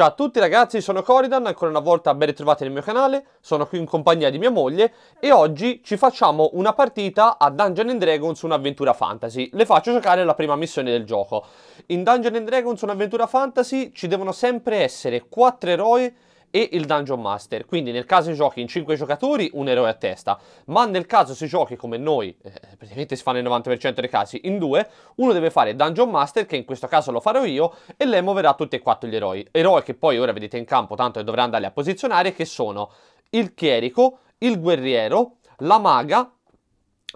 Ciao a tutti ragazzi, sono Coridan, ancora una volta ben ritrovati nel mio canale, sono qui in compagnia di mia moglie e oggi ci facciamo una partita a Dungeon Dragons un'avventura fantasy. Le faccio giocare la prima missione del gioco. In Dungeon Dragons un'avventura fantasy ci devono sempre essere 4 eroi e il Dungeon Master. Quindi nel caso si giochi in 5 giocatori, un eroe a testa, ma nel caso si giochi come noi, eh, praticamente si fa nel 90% dei casi, in due, uno deve fare Dungeon Master, che in questo caso lo farò io, e lei muoverà tutti e quattro gli eroi. Eroi che poi ora vedete in campo, tanto che dovrà andare a posizionare, che sono il Chierico, il Guerriero, la Maga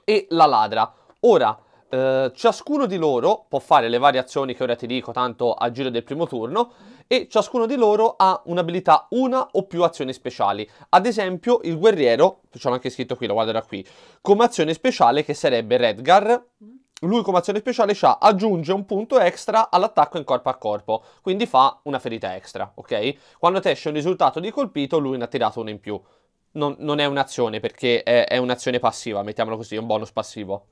e la Ladra. Ora, eh, ciascuno di loro può fare le varie azioni che ora ti dico tanto a giro del primo turno e ciascuno di loro ha un'abilità una o più azioni speciali. Ad esempio il guerriero, ce anche scritto qui, lo guardo da qui, come azione speciale che sarebbe Redgar, lui come azione speciale ha aggiunge un punto extra all'attacco in corpo a corpo, quindi fa una ferita extra, ok? Quando ti esce un risultato di colpito, lui ne ha tirato uno in più. Non, non è un'azione perché è, è un'azione passiva, mettiamolo così, è un bonus passivo.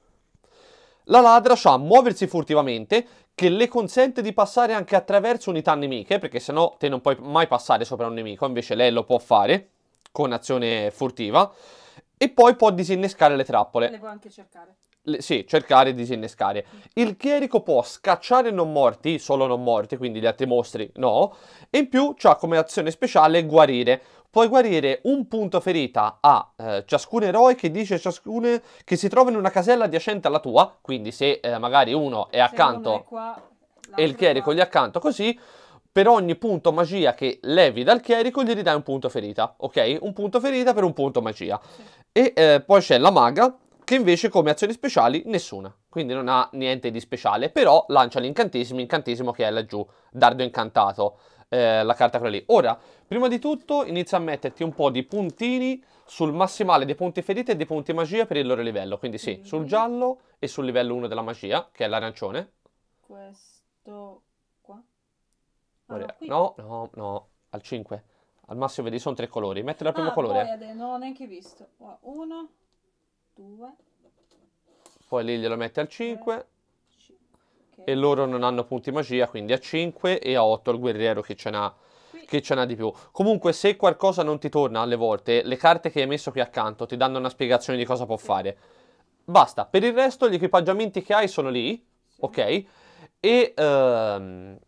La ladra sa muoversi furtivamente, che le consente di passare anche attraverso unità nemiche, perché sennò te non puoi mai passare sopra un nemico, invece lei lo può fare con azione furtiva, e poi può disinnescare le trappole. Le può anche cercare. Le, sì, cercare e disinnescare. Il chierico può scacciare non morti, solo non morti, quindi gli altri mostri no, e in più ha come azione speciale guarire puoi guarire un punto ferita a eh, ciascun eroe che dice ciascun che si trova in una casella adiacente alla tua, quindi se eh, magari uno è accanto qua, e il chierico gli è accanto così, per ogni punto magia che levi dal chierico gli ridai un punto ferita, ok? Un punto ferita per un punto magia. Sì. E eh, poi c'è la maga che invece come azioni speciali nessuna, quindi non ha niente di speciale, però lancia gli incantesimi, incantesimo che è laggiù, dardo incantato eh, la carta quella lì. Ora, prima di tutto inizia a metterti un po' di puntini sul massimale dei punti ferite e dei punti magia per il loro livello. Quindi sì, mm. sul giallo e sul livello 1 della magia, che è l'arancione. Questo qua? Ah, Ora, no, no, no, al 5. Al massimo vedi, sono tre colori. Metti al primo ah, colore. non ho neanche visto. Uno, due. Poi lì glielo metti al 5 e loro non hanno punti magia, quindi a 5 e a 8 il guerriero che ce n'ha che ce n'ha di più. Comunque, se qualcosa non ti torna alle volte, le carte che hai messo qui accanto ti danno una spiegazione di cosa può fare. Basta. Per il resto, gli equipaggiamenti che hai sono lì, ok? E... Ehm,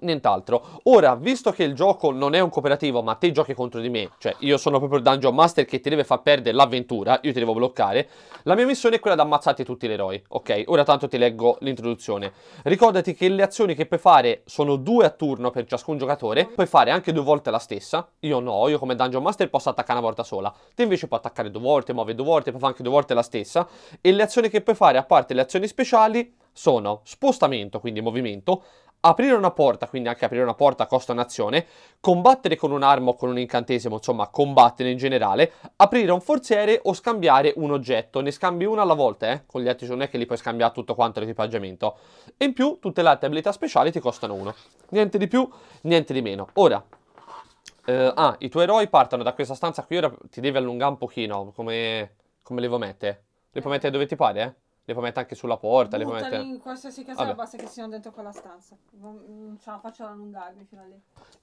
nient'altro. Ora, visto che il gioco non è un cooperativo, ma te giochi contro di me, cioè io sono proprio il dungeon master che ti deve far perdere l'avventura, io ti devo bloccare, la mia missione è quella di ammazzarti tutti gli eroi, ok? Ora tanto ti leggo l'introduzione. Ricordati che le azioni che puoi fare sono due a turno per ciascun giocatore, puoi fare anche due volte la stessa, io no, io come dungeon master posso attaccare una volta sola, te invece puoi attaccare due volte, muove due volte, puoi fare anche due volte la stessa, e le azioni che puoi fare, a parte le azioni speciali, sono spostamento, quindi movimento, aprire una porta, quindi anche aprire una porta costa un'azione, combattere con un'arma o con un incantesimo, insomma combattere in generale, aprire un forziere o scambiare un oggetto, ne scambi uno alla volta, eh? con gli altri non è che li puoi scambiare tutto quanto l'equipaggiamento, e in più tutte le altre abilità speciali ti costano uno, niente di più, niente di meno. Ora, eh, ah, i tuoi eroi partono da questa stanza qui, ora ti devi allungare un pochino, come, come le vuoi mettere? Le puoi mettere dove ti pare, eh? Le puoi mettere anche sulla porta. Buttali le puoi mettere in qualsiasi casella, Vabbè. basta che siano dentro quella stanza. Non ce la faccio ad allungarmi fino a lì.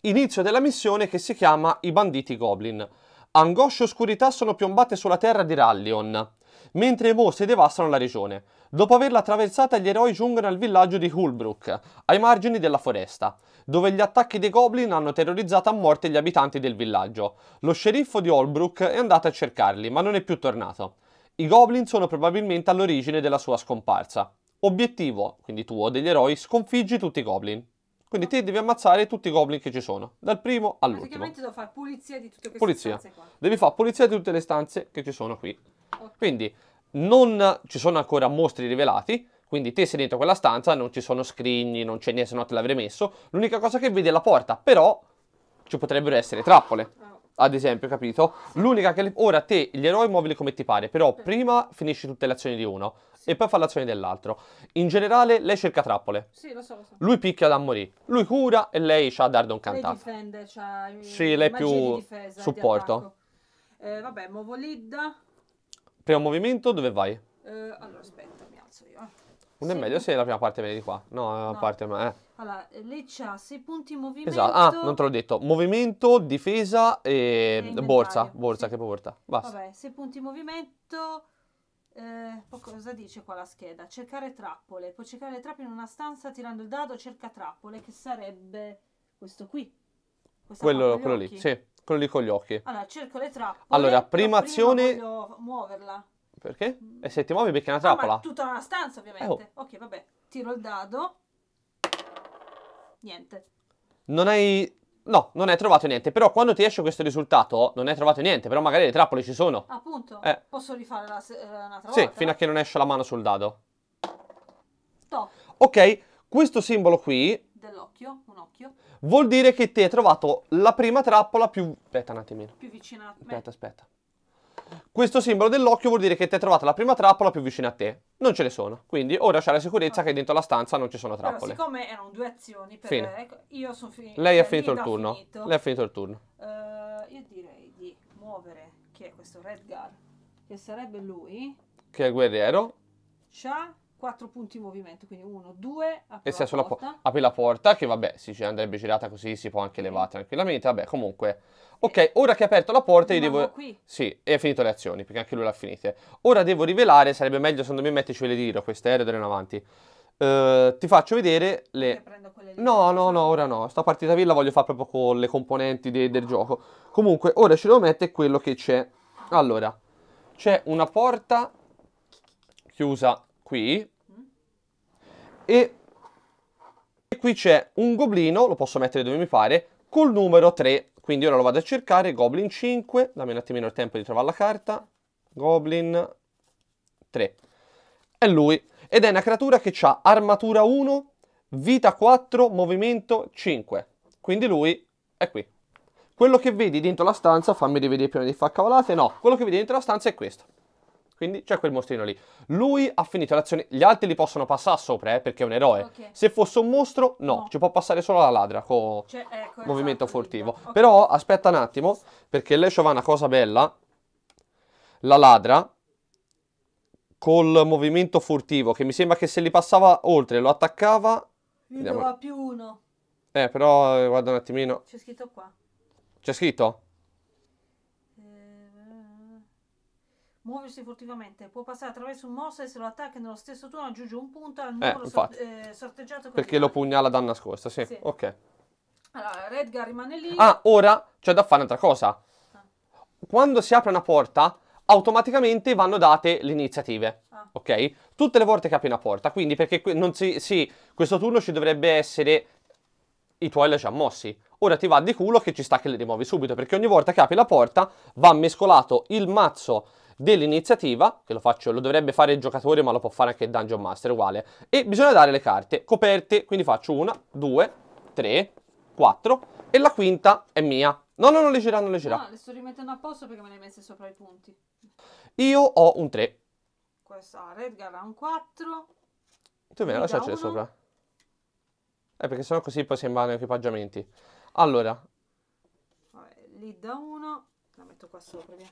Inizio della missione che si chiama I banditi Goblin. Angoscia e oscurità sono piombate sulla terra di Rallion, mentre i mostri devastano la regione. Dopo averla attraversata, gli eroi giungono al villaggio di Hulbrook, ai margini della foresta, dove gli attacchi dei goblin hanno terrorizzato a morte gli abitanti del villaggio. Lo sceriffo di Holbrook è andato a cercarli, ma non è più tornato. I goblin sono probabilmente all'origine della sua scomparsa. Obiettivo, quindi tuo, degli eroi, sconfiggi tutti i goblin. Quindi te devi ammazzare tutti i goblin che ci sono, dal primo all'ultimo. Praticamente devo fare pulizia di tutte queste pulizia. stanze qua. Devi fare pulizia di tutte le stanze che ci sono qui. Okay. Quindi non ci sono ancora mostri rivelati, quindi te sei dentro quella stanza, non ci sono scrigni, non c'è niente, se no te l'avrei messo. L'unica cosa che vedi è la porta, però ci potrebbero essere trappole. Oh ad esempio, capito? L'unica che... Ora te gli eroi muovili come ti pare, però prima finisci tutte le azioni di uno sì. e poi fa l'azione dell'altro. In generale lei cerca trappole. Sì, lo so, lo so. Lui picchia da morì. lui cura e lei ha Dardon cantato. Lei difende, c'ha... Sì, lei è più di difesa, supporto. Di eh, vabbè, muovo Lid. Primo movimento, dove vai? Eh, allora, aspetta. Non e sì. mezzo, sì, la prima parte viene di qua. No, la no. parte ma eh. Allora, lei ha 6 punti movimento. Esatto. Ah, non te l'ho detto. Movimento, difesa e, e borsa, borsa sì. che porta. Basta. Vabbè, 6 punti in movimento. Eh, cosa dice qua la scheda? Cercare trappole. Puoi cercare le trappole in una stanza tirando il dado, cerca trappole, che sarebbe questo qui. Quello, quello lì, sì, quello lì con gli occhi. Allora, cerco le trappole. Allora, prima azione... Voglio muoverla. Perché? E se ti muovi becchi una trappola. Ah, tutta una stanza, ovviamente. Eh, oh. Ok, vabbè. Tiro il dado. Niente. Non hai... No, non hai trovato niente. Però quando ti esce questo risultato, non hai trovato niente. Però magari le trappole ci sono. Appunto. Eh. Posso rifare la, eh, un'altra sì, volta? Sì, fino a che non esce la mano sul dado. To. Ok, questo simbolo qui... Dell'occhio, un occhio. Vuol dire che ti hai trovato la prima trappola più... Aspetta un attimino. Più vicina a me. Aspetta, aspetta. Questo simbolo dell'occhio vuol dire che ti hai trovato la prima trappola più vicina a te. Non ce ne sono, quindi ora c'è la sicurezza che dentro la stanza non ci sono trappole. Però, siccome erano due azioni, per Fine. ecco, io sono finito. Lei ha finito il turno. Finito. Lei ha finito il turno. Uh, io direi di muovere che è questo Redgar, che sarebbe lui. Che è il guerriero. Ciao 4 punti in movimento, quindi uno, due, apri, e la porta. Po- apri la porta, che vabbè, si andrebbe girata così, si può anche levare tranquillamente, vabbè, comunque. Ok, eh, ora che ha aperto la porta io devo... Qui. Sì, e ha finito le azioni, perché anche lui l'ha finita. Ora devo rivelare, sarebbe meglio secondo me metterci le di queste aereo eh, in avanti. Uh, ti faccio vedere le... no, no, no, ora no. Sta partita villa voglio fare proprio con le componenti de- del gioco. Comunque, ora ci devo mettere quello che c'è. Allora, c'è una porta chiusa qui, e, e qui c'è un goblino, lo posso mettere dove mi pare, col numero 3. Quindi ora lo vado a cercare, Goblin 5, dammi un attimino il tempo di trovare la carta, Goblin 3. È lui, ed è una creatura che ha armatura 1, vita 4, movimento 5. Quindi lui è qui. Quello che vedi dentro la stanza, fammi rivedere prima di far cavolate, no, quello che vedi dentro la stanza è questo. Quindi c'è quel mostrino lì. Lui ha finito l'azione. Gli altri li possono passare sopra, eh, perché è un eroe. Okay. Se fosse un mostro, no, no, ci può passare solo la ladra cioè, eh, con cioè, ecco, movimento esatto, furtivo. Okay. Però aspetta un attimo, perché lei ci va una cosa bella. La ladra col movimento furtivo, che mi sembra che se li passava oltre lo attaccava. Io più uno. Eh, però eh, guarda un attimino. C'è scritto qua. C'è scritto? muoversi furtivamente. Può passare attraverso un mossa e se lo attacca nello stesso turno aggiunge un punto al eh, numero eh, sort- eh, sorteggiato. Perché lo pugnala danno nascosta, sì. sì. Ok. Allora, Redgar rimane lì. Ah, ora c'è da fare un'altra cosa. Ah. Quando si apre una porta, automaticamente vanno date le iniziative. Ah. Ok? Tutte le volte che apri una porta. Quindi, perché non si, sì, questo turno ci dovrebbe essere... I tuoi li ha già mossi. Ora ti va di culo che ci sta che le rimuovi subito, perché ogni volta che apri la porta va mescolato il mazzo dell'iniziativa, che lo, faccio, lo dovrebbe fare il giocatore ma lo può fare anche il Dungeon Master uguale, e bisogna dare le carte coperte, quindi faccio una, due, tre, quattro, e la quinta è mia. No, no, non leggerà, non leggerà. No, ah, le sto rimettendo a posto perché me le hai messe sopra i punti. Io ho un 3. Questa Redgar ha un 4. Tu me la lascia sopra. Eh, perché sennò così poi sembrano equipaggiamenti. Allora. Vabbè, lì da 1. La metto qua sopra, via.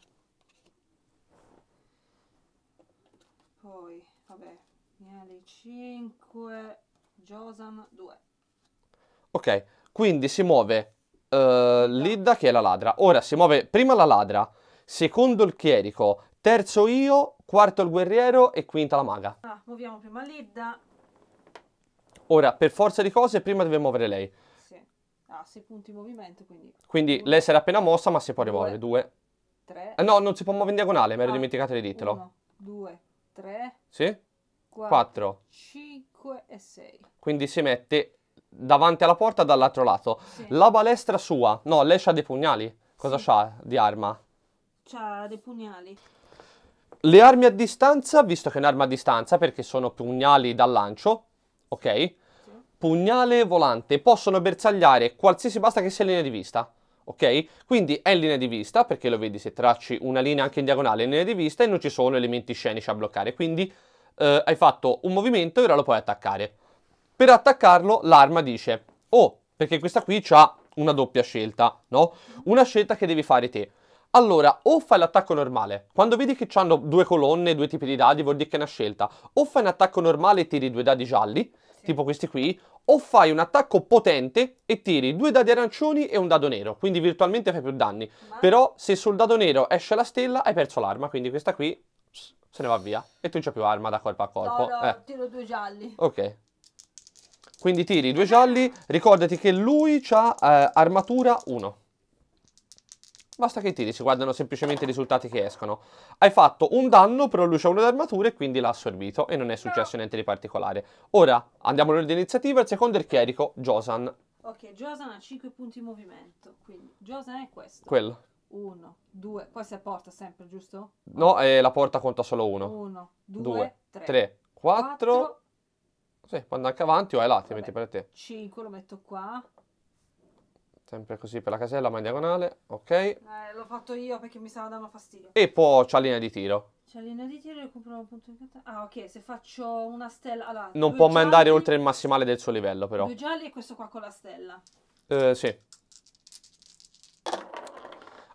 poi vabbè miele 5 Josan 2 ok quindi si muove uh, eh, Lidda che è la ladra ora si muove prima la ladra secondo il chierico terzo io quarto il guerriero e quinta la maga ah, muoviamo prima Lidda ora per forza di cose prima deve muovere lei sì. ah, 6 punti in movimento quindi quindi lei si era appena mossa ma si può rimuovere 2 3 eh, no non si può muovere in diagonale mi ero ah, dimenticato di dirtelo 1 2 3, sì? 4, 5 e 6. Quindi si mette davanti alla porta dall'altro lato. Sì. La balestra sua, no, lei ha dei pugnali. Cosa sì. c'ha di arma? C'ha dei pugnali. Le armi a distanza, visto che è un'arma a distanza perché sono pugnali da lancio, ok? Sì. Pugnale volante, possono bersagliare qualsiasi basta che sia linea di vista ok? Quindi è in linea di vista, perché lo vedi se tracci una linea anche in diagonale in linea di vista e non ci sono elementi scenici a bloccare, quindi eh, hai fatto un movimento e ora lo puoi attaccare. Per attaccarlo l'arma dice, oh, perché questa qui ha una doppia scelta, no? Una scelta che devi fare te. Allora, o fai l'attacco normale, quando vedi che hanno due colonne, due tipi di dadi, vuol dire che è una scelta, o fai un attacco normale e tiri due dadi gialli, tipo questi qui, o fai un attacco potente e tiri due dadi arancioni e un dado nero, quindi virtualmente fai più danni. Ma... Però se sul dado nero esce la stella hai perso l'arma, quindi questa qui se ne va via e tu non c'è più arma da corpo a corpo. No, no, eh. tiro due gialli. Ok. Quindi tiri due gialli, ricordati che lui ha eh, armatura 1. Basta che tiri, si guardano semplicemente i risultati che escono. Hai fatto un danno, però lui c'ha una d'armatura e quindi l'ha assorbito e non è successo niente di particolare. Ora andiamo all'ordine iniziativa, il secondo è il chierico, Josan. Ok, Josan ha 5 punti in movimento, quindi Josan è questo. Quello. 1, 2, questa si apporta sempre, giusto? No, eh, la porta conta solo 1. 1, 2, 3, 4. Sì, andare anche avanti o ai lati, Vabbè, metti per te. 5 lo metto qua sempre così per la casella, ma in diagonale, ok. Eh, l'ho fatto io perché mi stava dando fastidio. E poi linea di tiro. C'è linea di tiro e recupero un punto di carta. Ah, ok, se faccio una stella... Allora, non può mai andare oltre il massimale del suo livello, però. Due gialli e questo qua con la stella. Eh, sì.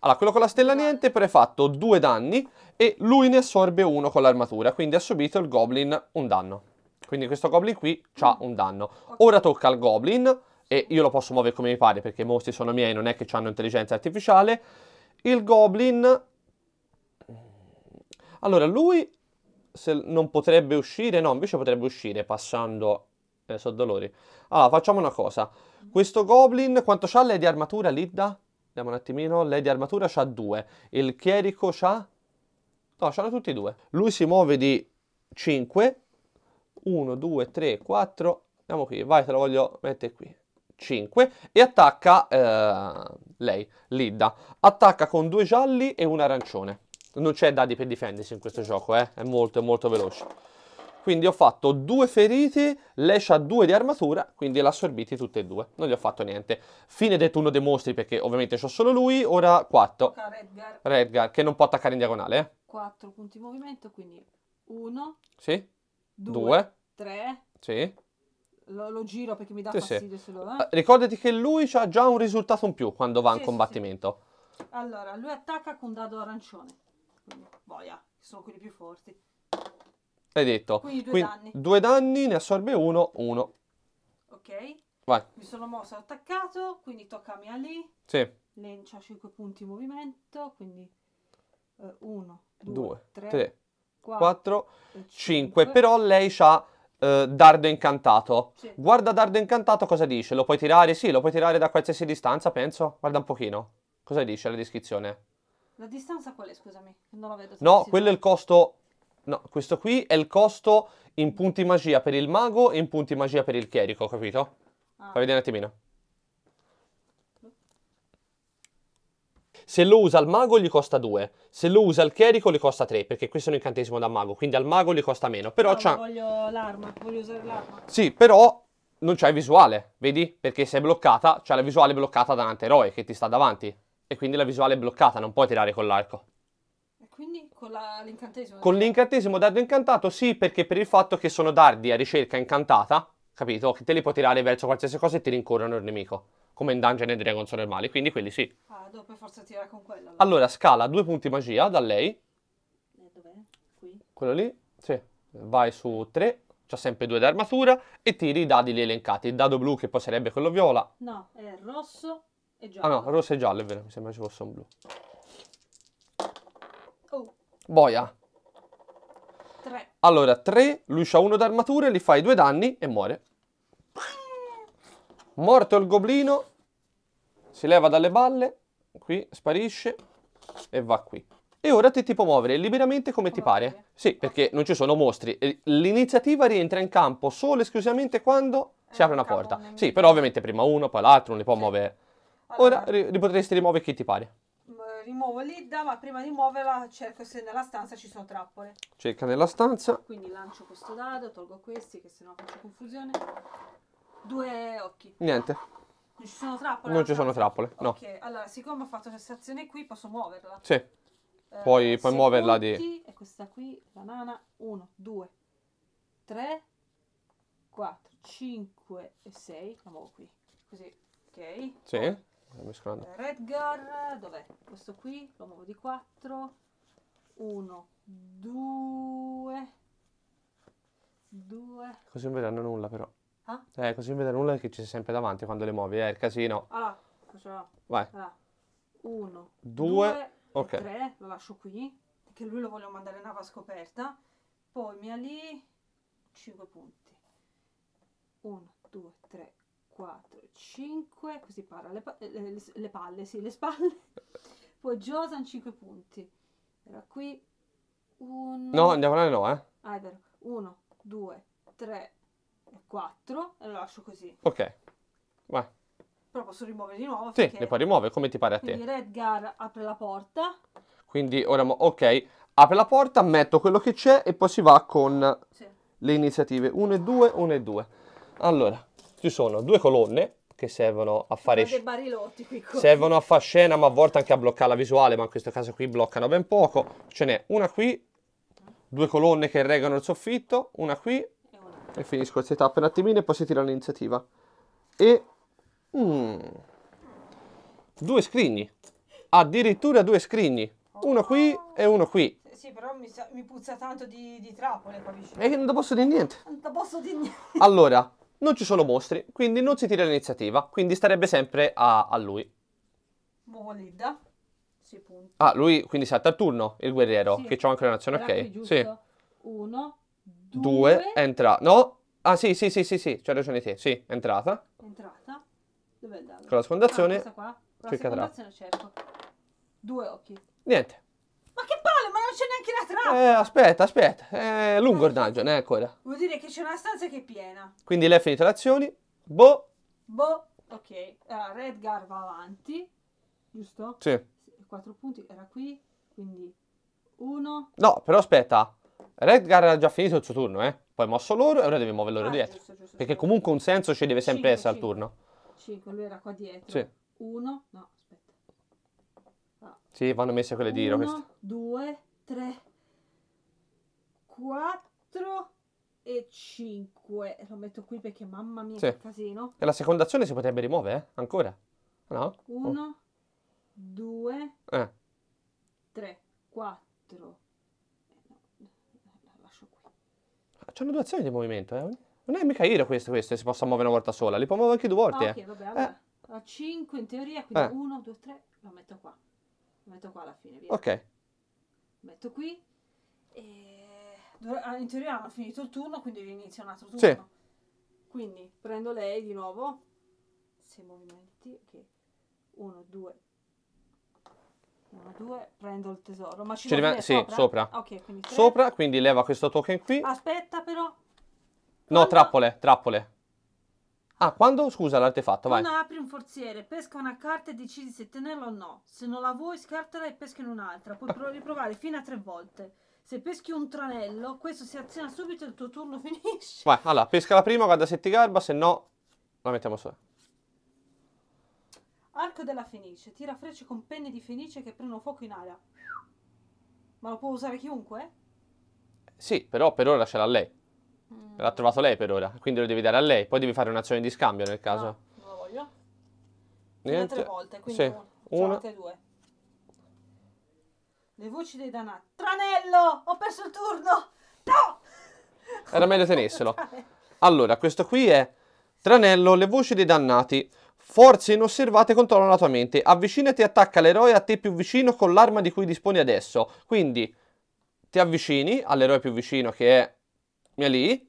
Allora, quello con la stella niente, però è fatto due danni e lui ne assorbe uno con l'armatura, quindi ha subito il goblin un danno. Quindi questo goblin qui ha mm. un danno. Ora tocca al goblin e io lo posso muovere come mi pare perché i mostri sono miei, non è che hanno intelligenza artificiale. Il Goblin... Allora, lui non potrebbe uscire, no, invece potrebbe uscire passando... Eh, so dolori. Allora, facciamo una cosa. Questo Goblin, quanto c'ha lei di armatura, Lidda? Vediamo un attimino. Lei di armatura c'ha due. Il Chierico c'ha... No, c'hanno tutti e due. Lui si muove di 5. 1, 2, 3, 4. Andiamo qui, vai, te lo voglio mettere qui. 5 e attacca eh, lei, Lidda. Attacca con due gialli e un arancione. Non c'è dadi per difendersi in questo gioco, eh? è molto, molto veloce. Quindi ho fatto due ferite, lei ha due di armatura, quindi l'ha assorbiti tutte e due. Non gli ho fatto niente. Fine del turno dei mostri, perché ovviamente ho solo lui, ora 4. Redgar. Redgar, che non può attaccare in diagonale. Eh? 4 punti di movimento, quindi 1. Sì. 2. 3. Sì. Lo, lo, giro perché mi dà sì, fastidio sì. Lo, eh? Ah, ricordati che lui ha già un risultato in più quando va sì, in combattimento. Allora, lui attacca con un dado arancione. Quindi, boia, sono quelli più forti. Hai detto. Quindi due Quindi, danni. Due danni, ne assorbe uno, uno. Ok. Vai. Mi sono mosso, ho attaccato, quindi tocca a mia lì. Sì. Len ha 5 punti in movimento, quindi 1, 2, 3, 4, 5. Però lei ha Uh, dardo incantato. Sì. Guarda dardo incantato cosa dice? Lo puoi tirare? Sì, lo puoi tirare da qualsiasi distanza, penso. Guarda un pochino. Cosa dice la descrizione? La distanza qual è, scusami? Non la vedo. No, quello è il costo... No, questo qui è il costo in punti magia per il mago e in punti magia per il chierico, capito? Ah. Fai vedere un attimino. Se lo usa il mago gli costa 2, se lo usa il chierico gli costa 3, perché questo è un incantesimo da mago, quindi al mago gli costa meno. Però no, c'ha... voglio l'arma, voglio usare l'arma. Sì, però non c'hai visuale, vedi? Perché se è bloccata, c'è la visuale bloccata da un antieroe che ti sta davanti. E quindi la visuale è bloccata, non puoi tirare con l'arco. E quindi con l'incantesimo? Con l'incantesimo dardo incantato sì, perché per il fatto che sono dardi a ricerca incantata, capito? Che te li puoi tirare verso qualsiasi cosa e ti rincorrono il nemico come in Dungeon e Dragons normali, quindi quelli sì. Ah, devo forza tirare con quello. Allora. allora, scala due punti magia da lei. Eh, dov'è? Qui? Quello lì? Sì. Vai su tre, c'ha sempre due d'armatura e tiri i dadi li elencati. Il dado blu che poi sarebbe quello viola. No, è rosso e giallo. Ah no, rosso e giallo è vero, mi sembra ci fosse un blu. Oh. Boia. 3. Allora, tre, lui c'ha uno d'armatura, gli fai due danni e muore. Morto il goblino, si leva dalle balle, qui sparisce e va qui. E ora ti, ti può muovere liberamente come, come ti pare. Voglia. Sì, perché non ci sono mostri. L'iniziativa rientra in campo solo e esclusivamente quando eh, si apre una porta. sì, però ovviamente prima uno, poi l'altro, non li può sì. muovere. Allora, ora li potresti rimuovere chi ti pare. Rimuovo l'idda, ma prima di muoverla cerco se nella stanza ci sono trappole. Cerca nella stanza. Quindi lancio questo dado, tolgo questi, che sennò faccio confusione. Due occhi. Niente. Non ci sono trappole? Non ci sono trappole, no. Ok, allora, siccome ho fatto questa azione qui, posso muoverla? Sì. Eh, puoi, puoi muoverla punti, di... E questa qui, la nana, 1, 2, 3, 4, 5 e sei. La muovo qui. Così, ok? Sì, mescolando. Redgar, dov'è? Questo qui, lo muovo di 4. 1, 2, 2. Così non vedranno nulla però. Ah? Eh, così non vede nulla che ci sei sempre davanti quando le muovi, eh, è il casino. Allora, facciamo. Vai. Allora, uno, due, due okay. tre, lo lascio qui, perché lui lo voglio mandare in nava scoperta. Poi mia lì, 5 punti. 1, 2, 3, 4, 5, così para eh, le, le, le palle, sì, le spalle. Poi Josan 5 punti. Era qui, 1... No, andiamo là no, eh. Ah, è vero. 1, 2, 3, 4 e lo lascio così. Ok, vai. Però posso rimuovere di nuovo? Sì, le puoi rimuovere come ti pare a te. Quindi Redgar apre la porta. Quindi ora, ok, apre la porta, metto quello che c'è e poi si va con sì. le iniziative 1 e 2, 1 e 2. Allora, ci sono due colonne che servono a fare... Qui, servono a far scena, ma a volte anche a bloccare la visuale, ma in questo caso qui bloccano ben poco. Ce n'è una qui, due colonne che regano il soffitto, una qui e finisco queste tappe un attimino e poi si tira l'iniziativa. E... Mm, due scrigni. Addirittura due scrigni. Uno qui e uno qui. Sì, però mi, sa, mi puzza tanto di, di trappole qua vicino. E non te posso dire niente. Non posso dire niente. Allora, non ci sono mostri, quindi non si tira l'iniziativa. Quindi starebbe sempre a, a lui. Bovolidda. Sì, punto. Ah, lui quindi salta il turno, il guerriero, sì. che c'ho anche la nazione, ok. Sì. Uno, 2, è entrata. No? Ah sì, sì, sì, sì, sì, c'hai ragione te. Sì, è entrata. È entrata. Dove è dado? Con la sfondazione. Ah, questa qua. Con la sfondazione cerco. Due occhi. Niente. Ma che palle, ma non c'è neanche la trappola! Eh, aspetta, aspetta. È lungo il dungeon, eh, ancora. Vuol dire che c'è una stanza che è piena. Quindi lei ha finito le azioni. Boh. Boh. Ok. Allora, Redgar va avanti. Giusto? Sì. Quattro punti. Era qui. Quindi... Uno. No, però aspetta. Redgar ha già finito il suo turno, eh. Poi ha mosso loro e ora deve muovere loro ah, dietro. Giusto, giusto, perché comunque un senso ci deve sempre 5, essere 5. al turno. 5, lui era qua dietro. Sì. 1, no, aspetta. Ah. Sì, vanno messe quelle di Iro. 1, 2, 3, 4 e 5. Lo metto qui perché mamma mia sì. che casino. E la seconda azione si potrebbe rimuovere, eh? Ancora? No? 1, 2, 3, 4. C'hanno due azioni di movimento, eh? Non è mica ira queste, queste si possono muovere una volta sola, li può muovere anche due volte. Ah, eh. ok, eh. vabbè, vabbè. Eh. 5 in teoria, quindi 1, 2, 3, lo metto qua. Lo metto qua alla fine, via. Ok. Metto qui e... Ah, in teoria hanno finito il turno, quindi inizia un altro turno. Sì. Quindi prendo lei di nuovo. 6 movimenti, ok. 1, 2, 1, 2, prendo il tesoro. Ma ci, ci deve... Sì, sopra. Ok, Okay, quindi sopra, quindi leva questo token qui. Aspetta però. Quando... No, trappole, trappole. Ah, quando, scusa, l'artefatto, vai. Quando apri un forziere, pesca una carta e decidi se tenerla o no. Se non la vuoi, scartala e pesca in un'altra. Puoi riprovare fino a tre volte. Se peschi un tranello, questo si aziona subito e il tuo turno finisce. Vai, allora, pesca la prima, guarda se ti garba, se no la mettiamo sopra. Arco della Fenice. Tira frecce con penne di Fenice che prendono fuoco in aria. Ma lo può usare chiunque? Sì, però per ora ce l'ha lei. Mm. L'ha trovato lei per ora, quindi lo devi dare a lei. Poi devi fare un'azione di scambio nel caso. No, ah, non lo voglio. Niente. Tre volte, quindi sì. uno. Cioè, due. Le voci dei danati. Tranello! Ho perso il turno! No! Era meglio tenerselo. Allora, questo qui è Tranello, le voci dei dannati. Forze inosservate controllano la tua mente. Avvicinati e attacca l'eroe a te più vicino con l'arma di cui disponi adesso. Quindi ti avvicini all'eroe più vicino che è mia lì.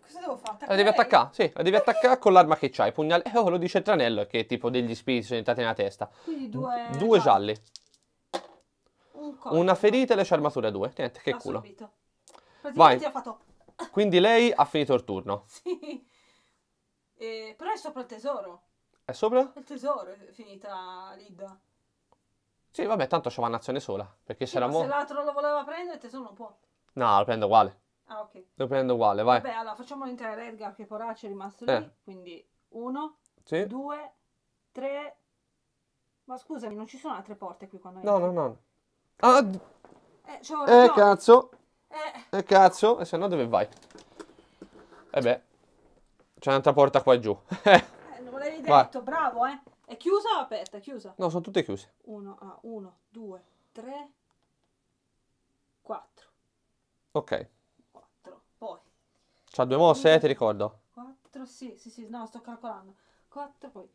Cosa devo fare? Attaccare? La devi attaccare, sì, la devi attaccare con l'arma che c'hai. Pugnale. Eh, oh, lo dice il tranello che tipo degli spiriti sono entrati nella testa. Quindi due. Due gialli. Un Una ferita e le armature a due. Niente, che culo. Vai. Fatto... Quindi lei ha finito il turno. Sì. Eh, però è sopra il tesoro. È sopra? Il tesoro è finita Lidda. Sì, vabbè, tanto c'è una nazione sola. Perché sì, c'era mo... Se l'altro lo voleva prendere, il tesoro non può. No, lo prendo uguale. Ah, ok. Lo prendo uguale, vai. Vabbè, allora facciamo entrare Edgar che Poraccio è rimasto lì. Eh. Quindi uno, sì. due, tre. Ma scusami, non ci sono altre porte qui quando No, no, no. Ah, eh, eh, cazzo. Eh. eh. cazzo. E se no dove vai? E eh, beh. C'è un'altra porta qua giù. Eh me l'avevi detto, Vai. bravo, eh. È chiusa o aperta? È chiusa? No, sono tutte chiuse. 1, ah, 1, 2, 3, 4. Ok. 4. Poi. C'ha due mosse, eh, ti ricordo. 4, sì, sì, sì, no, sto calcolando. 4, poi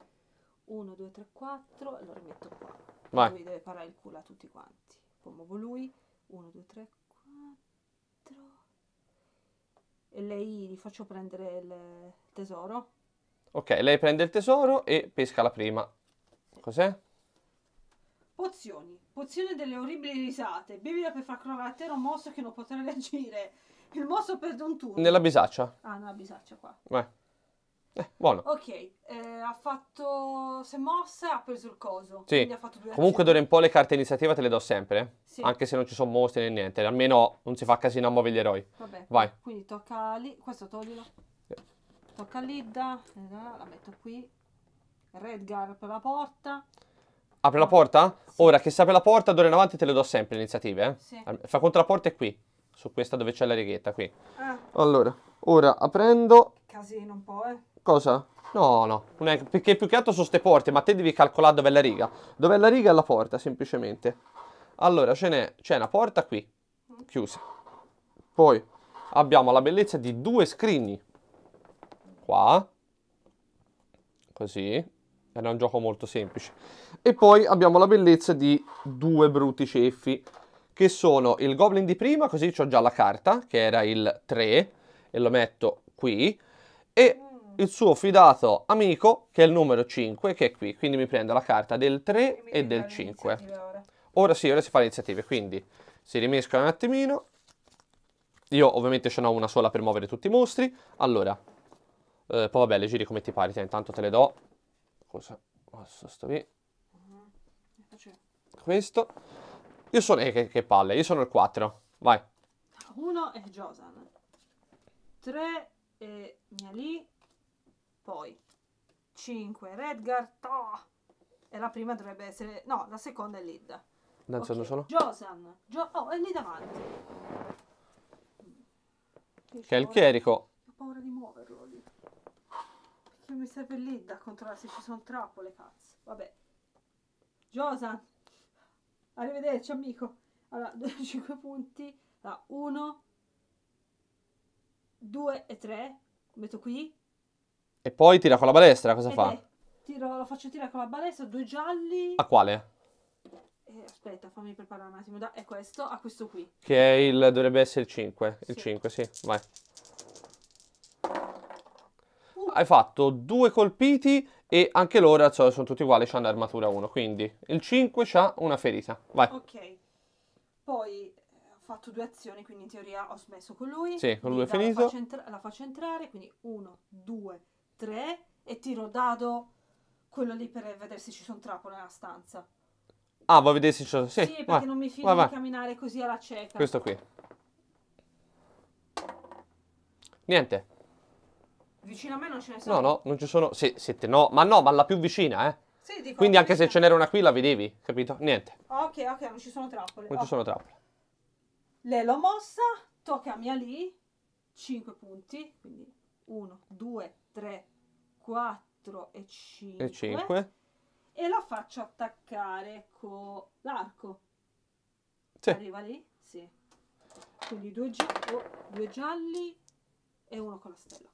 1, 2, 3, 4, e lo rimetto qua. Vai. Lui deve parare il culo a tutti quanti. Poi muovo lui. 1, 2, 3, 4. E lei gli faccio prendere il tesoro. Ok, lei prende il tesoro e pesca la prima. Cos'è? Pozioni. Pozione delle orribili risate. Bevila per far crollare a terra un mosso che non potrà reagire. Il mosso perde un turno. Nella bisaccia. Ah, nella bisaccia qua. Beh. Eh, buono. Ok, eh, ha fatto. Si è mossa, e ha preso il coso. Sì. Ha fatto due Comunque, d'ora in poi le carte iniziativa te le do sempre. Eh. Sì. Anche se non ci sono mostri né niente. Almeno non si fa casino a muovere gli eroi. Vabbè. Vai. Quindi tocca lì. Questo toglielo tocca a Lidda eh, la metto qui Redgar apre la porta apre la porta? Sì. ora che si apre la porta d'ora in avanti te le do sempre le iniziative eh? sì. fa contro la porta è qui su questa dove c'è la righetta qui ah. allora ora aprendo casino un po' eh cosa? No, no, è, perché più che altro sono ste porte, ma te devi calcolare dov'è la riga. Dov'è la riga è la porta, semplicemente. Allora, ce c'è una porta qui, mm. chiusa. Poi abbiamo la bellezza di due scrigni qua, così, era un gioco molto semplice. E poi abbiamo la bellezza di due brutti ceffi, che sono il Goblin di prima, così ho già la carta, che era il 3, e lo metto qui, e il suo fidato amico, che è il numero 5, che è qui. Quindi mi prendo la carta del 3 e, e del 5. Ora. ora sì, ora si fa le iniziative, quindi si rimescola un attimino. Io ovviamente ce n'ho una sola per muovere tutti i mostri. Allora, eh, poi vabbè, le giri come ti pare, te, intanto te le do. Cosa? Adesso sto qui. Mhm, Questo. Io sono... Eh, che, che palle, io sono il 4. Vai. 1 è Josan. 3 è Miali. Poi 5 Redgar. Oh! E la prima dovrebbe essere... No, la seconda è Lid. Danzando okay. solo. Josan. Jo... oh, è lì davanti. Che, che è il chierico. Ho paura di muoverlo lì poi cioè, mi serve lì da controllare se ci sono trappole, cazzo. Vabbè. Josan, arrivederci amico. Allora, 5 punti. Allora, 1, 2 e 3. Metto qui. E poi tira con la balestra, cosa e fa? Te. Tiro, lo faccio tirare con la balestra, due gialli. A quale? Eh, aspetta, fammi preparare un attimo. Da, è questo, a questo qui. Che il, dovrebbe essere il 5. Il sì. 5, sì, vai hai fatto due colpiti e anche loro cioè, sono tutti uguali, hanno l'armatura 1, quindi il 5 ha una ferita. Vai. Ok. Poi eh, ho fatto due azioni, quindi in teoria ho smesso con lui. Sì, con lui è finito. La faccio, entra- la faccio entrare, quindi 1, 2, 3 e tiro dado quello lì per vedere se ci sono trappole nella stanza. Ah, vuoi vedere se ci sono? Sì, sì perché vai, non mi fido vai, vai. di camminare così alla cieca. Questo qui. Niente vicino a me non ce ne sono. No, no, non ci sono. Sì, siete no, ma no, ma la più vicina, eh. Sì, dico, Quindi anche se ce n'era una qui la vedevi, capito? Niente. Ok, ok, non ci sono trappole. Non okay. ci sono trappole. Lei l'ho mossa, tocca a mia lì, 5 punti, quindi 1, 2, 3, 4 e 5. E 5. E la faccio attaccare con l'arco. Sì. Arriva lì? Sì. Quindi due, gi- oh, due gialli e uno con la stella.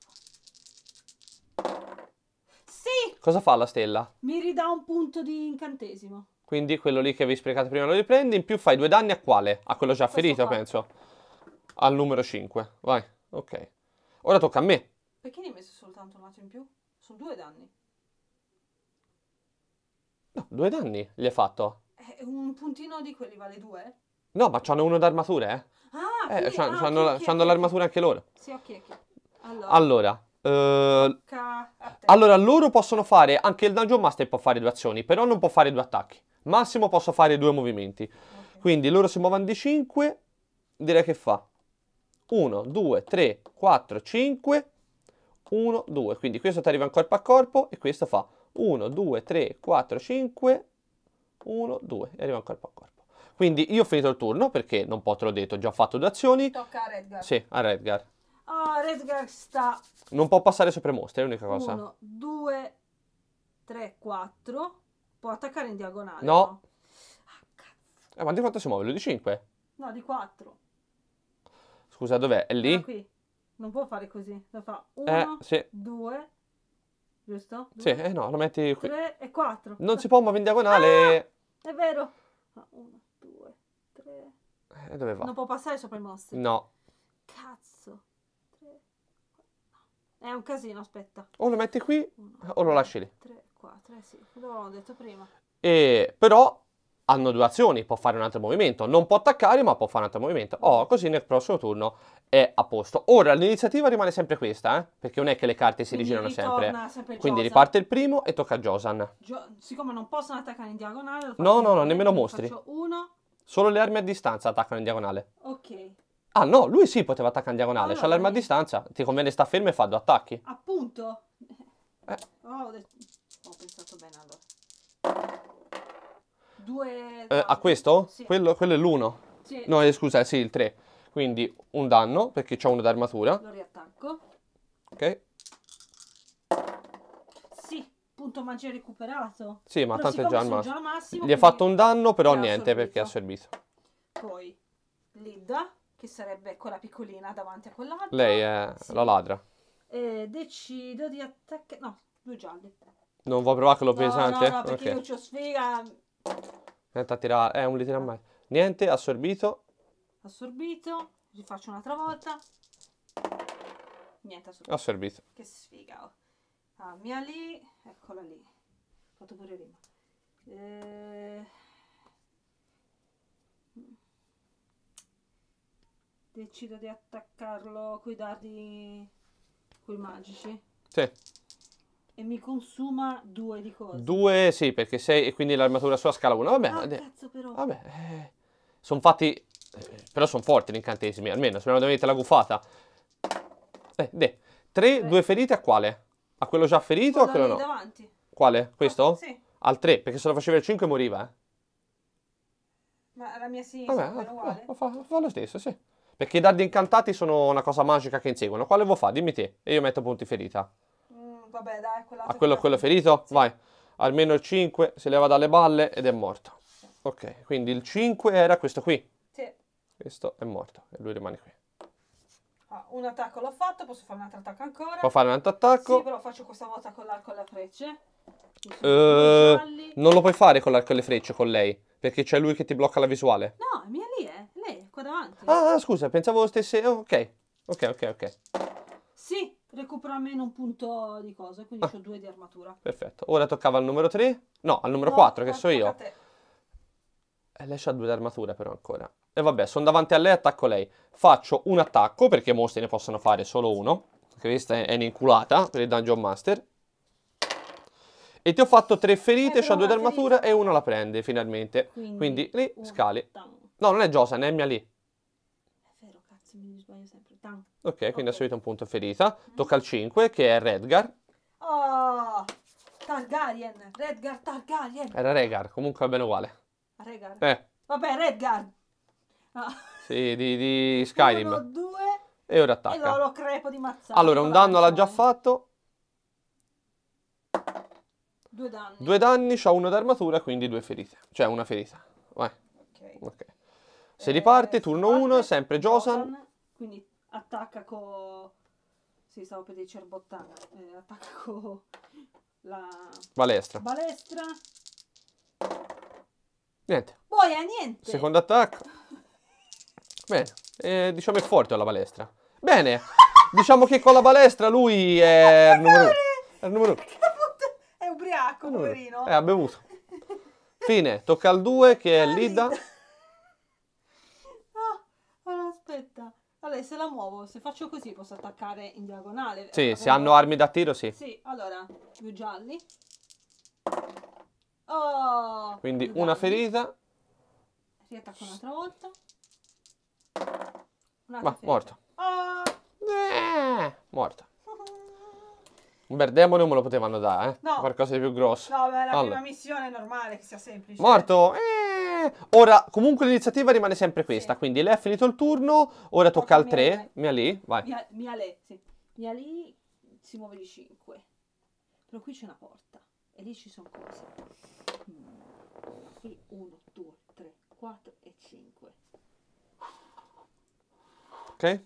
Sì! Cosa fa la stella? Mi ridà un punto di incantesimo. Quindi quello lì che avevi sprecato prima lo riprendi, in più fai due danni a quale? A quello già Questo ferito, qua. penso. Al numero 5. Vai, ok. Ora tocca a me. Perché ne hai messo soltanto un altro in più? Sono due danni. No, due danni gli hai fatto. Eh, un puntino di quelli vale due? No, ma c'hanno uno d'armatura, eh. Ah, eh, sì, ah, hanno okay, okay. l'armatura anche loro. Sì, ok, ok. Allora. allora Uh, allora, loro possono fare, anche il Dungeon Master può fare due azioni, però non può fare due attacchi. Massimo posso fare due movimenti. Okay. Quindi loro si muovono di 5, direi che fa 1, 2, 3, 4, 5, 1, 2. Quindi questo ti arriva in corpo a corpo e questo fa 1, 2, 3, 4, 5, 1, 2 e arriva in corpo a corpo. Quindi io ho finito il turno perché non potrò detto, ho già fatto due azioni. Tocca a Redgar. Sì, a Redgar. Oh, ah, Redgar sta... Non può passare sopra mostre, è l'unica cosa. 1, 2, 3, 4. Può attaccare in diagonale. No. no? Ah, cazzo. Eh, ma di quanto si muove? Lo di 5? No, di 4. Scusa, dov'è? È lì? Ah, qui. Non può fare così. Lo fa 1, 2, eh, giusto? Due, sì, eh no, lo metti qui. 3 e 4. Non si può muovere in diagonale. Ah, è vero. 1, 2, 3. E dove va? Non può passare sopra i mostri. No. Cazzo. È un casino, aspetta. O lo metti qui Uno, o lo lasci lì. 3, 4, eh sì, l'ho detto prima. E, però hanno due azioni, può fare un altro movimento, non può attaccare ma può fare un altro movimento. Oh, mm. così nel prossimo turno è a posto. Ora l'iniziativa rimane sempre questa, eh? perché non è che le carte si Quindi rigirano sempre. sempre Quindi riparte il primo e tocca a Josan. Gio siccome non possono attaccare in diagonale... No, no, no, nemmeno mostri. Uno. Solo le armi a distanza attaccano in diagonale. Ok. Ah no, lui sì poteva attaccare in diagonale, allora, ah, c'ha l'arma a eh. distanza, ti conviene sta fermo e fa due attacchi. Appunto. Eh. Oh, ho, detto... ho, pensato bene allora. Due... Eh, a questo? Sì. Quello, quello è l'uno. Sì. No, eh, scusa, sì, il 3. Quindi un danno, perché c'ho uno d'armatura. Lo riattacco. Ok. Sì, punto magia recuperato. Sì, ma però tanto è già al massimo. Già al massimo Gli ha fatto un danno, però niente, assorbito. perché ha servito. Poi, Lidda che sarebbe quella piccolina davanti a quell'altra. Lei è sì. la ladra. E decido di attaccare... No, due gialli. Non vuoi provare quello no, pesante? No, no, perché okay. io c'ho sfiga. Tenta a tirare... un li tira mai. Niente, assorbito. Assorbito. Rifaccio un'altra volta. Niente, assorbito. Assorbito. Che sfiga. Oh. Ah, mia lì. Eccola lì. Ho fatto pure prima. Eh... decido di attaccarlo coi dardi coi magici. Sì. E mi consuma due di cose. Due, sì, perché sei e quindi l'armatura sua scala 1. Vabbè, ah, cazzo però. Vabbè. Eh, sono fatti eh, però sono forti gli incantesimi, almeno speriamo di avete la guffata. Eh, de. 3 eh. due ferite a quale? A quello già ferito o a quello no? davanti. Quale? Questo? Ah, sì. Al 3, perché se lo facevi al 5 moriva, eh. Ma la mia sinistra è ah, uguale. Lo ah, fa, lo fa lo stesso, sì. Perché i dadi incantati sono una cosa magica che inseguono. Quale vuoi fare? Dimmi te. E io metto punti ferita. Mm, vabbè, dai, quella. A ah, quello, quello ferito? Sì. Vai. Almeno il 5 si leva dalle balle ed è morto. Ok, quindi il 5 era questo qui. Sì. Questo è morto e lui rimane qui. Ah, un attacco l'ho fatto, posso fare un altro attacco ancora. Può fare un altro attacco. Sì, però faccio questa volta con l'arco e la frecce. Eh, uh, non lo puoi fare con l'arco e le frecce con lei, perché c'è lui che ti blocca la visuale. No, è mia lì, eh me, qua davanti. Ah, ah, scusa, pensavo stesse... Oh, ok, ok, ok, ok. Sì, recupero almeno un punto di cosa, quindi ah. ho due di armatura. Perfetto. Ora toccava al numero 3? No, al numero no, 4, che so io. E eh, lei ha due di armatura però ancora. E vabbè, sono davanti a lei, attacco lei. Faccio un attacco, perché mostri ne possono fare solo uno. Perché questa è, un'inculata per il Dungeon Master. E ti ho fatto tre ferite, eh, c'ha due d'armatura e una la prende finalmente. Quindi, Quindi lì scali. Tam. No, non è Josan, è Mia Lee. È vero, cazzo, mi sbaglio sempre. Dan. Ok, quindi ha subito un punto ferita. Mm. Tocca al 5, che è Redgar. Oh, Targaryen, Redgar Targaryen. Era Regar, comunque va bene uguale. Regar? Eh. Vabbè, Redgar. Ah. Sì, di, di Skyrim. Uno, due. E ora attacca. E lo, lo crepo di mazzata. Allora, un danno l'ha già fatto. Due danni. Due danni, c'ha uno d'armatura, quindi due ferite. Cioè, una ferita. Vai. Ok. okay. Se riparte, eh, turno 1, sempre Josan. Quindi attacca con... Sì, stavo per dire cerbottana. Eh, attacca con la... Balestra. Balestra. Niente. Boia, niente. Secondo attacco. Bene, eh, diciamo è forte alla balestra. Bene, diciamo che con la balestra lui è il numero uno. È il numero uno. È ubriaco, poverino. Eh, ha bevuto. Fine, tocca al 2 che è Lida. Allora, se la muovo, se faccio così posso attaccare in diagonale. Sì, eh, se hanno armi da tiro, sì. Sì, allora, più gialli. Oh, Quindi una ferita. Riattacco un'altra volta. Un'altra Va, morto. Oh. Eh, morto. Un bel non me lo potevano dare, eh? No. Qualcosa di più grosso. No, beh, la allora. prima missione è normale che sia semplice. Morto! Eh. Ora, comunque l'iniziativa rimane sempre questa. Sì. Quindi lei ha finito il turno, ora tocca al 3. Mia lì, vai. Mia, mia sì. Mia lì si muove di 5. Però qui c'è una porta. E lì ci sono cose. 1, 2, 3, 4 e 5. Ok.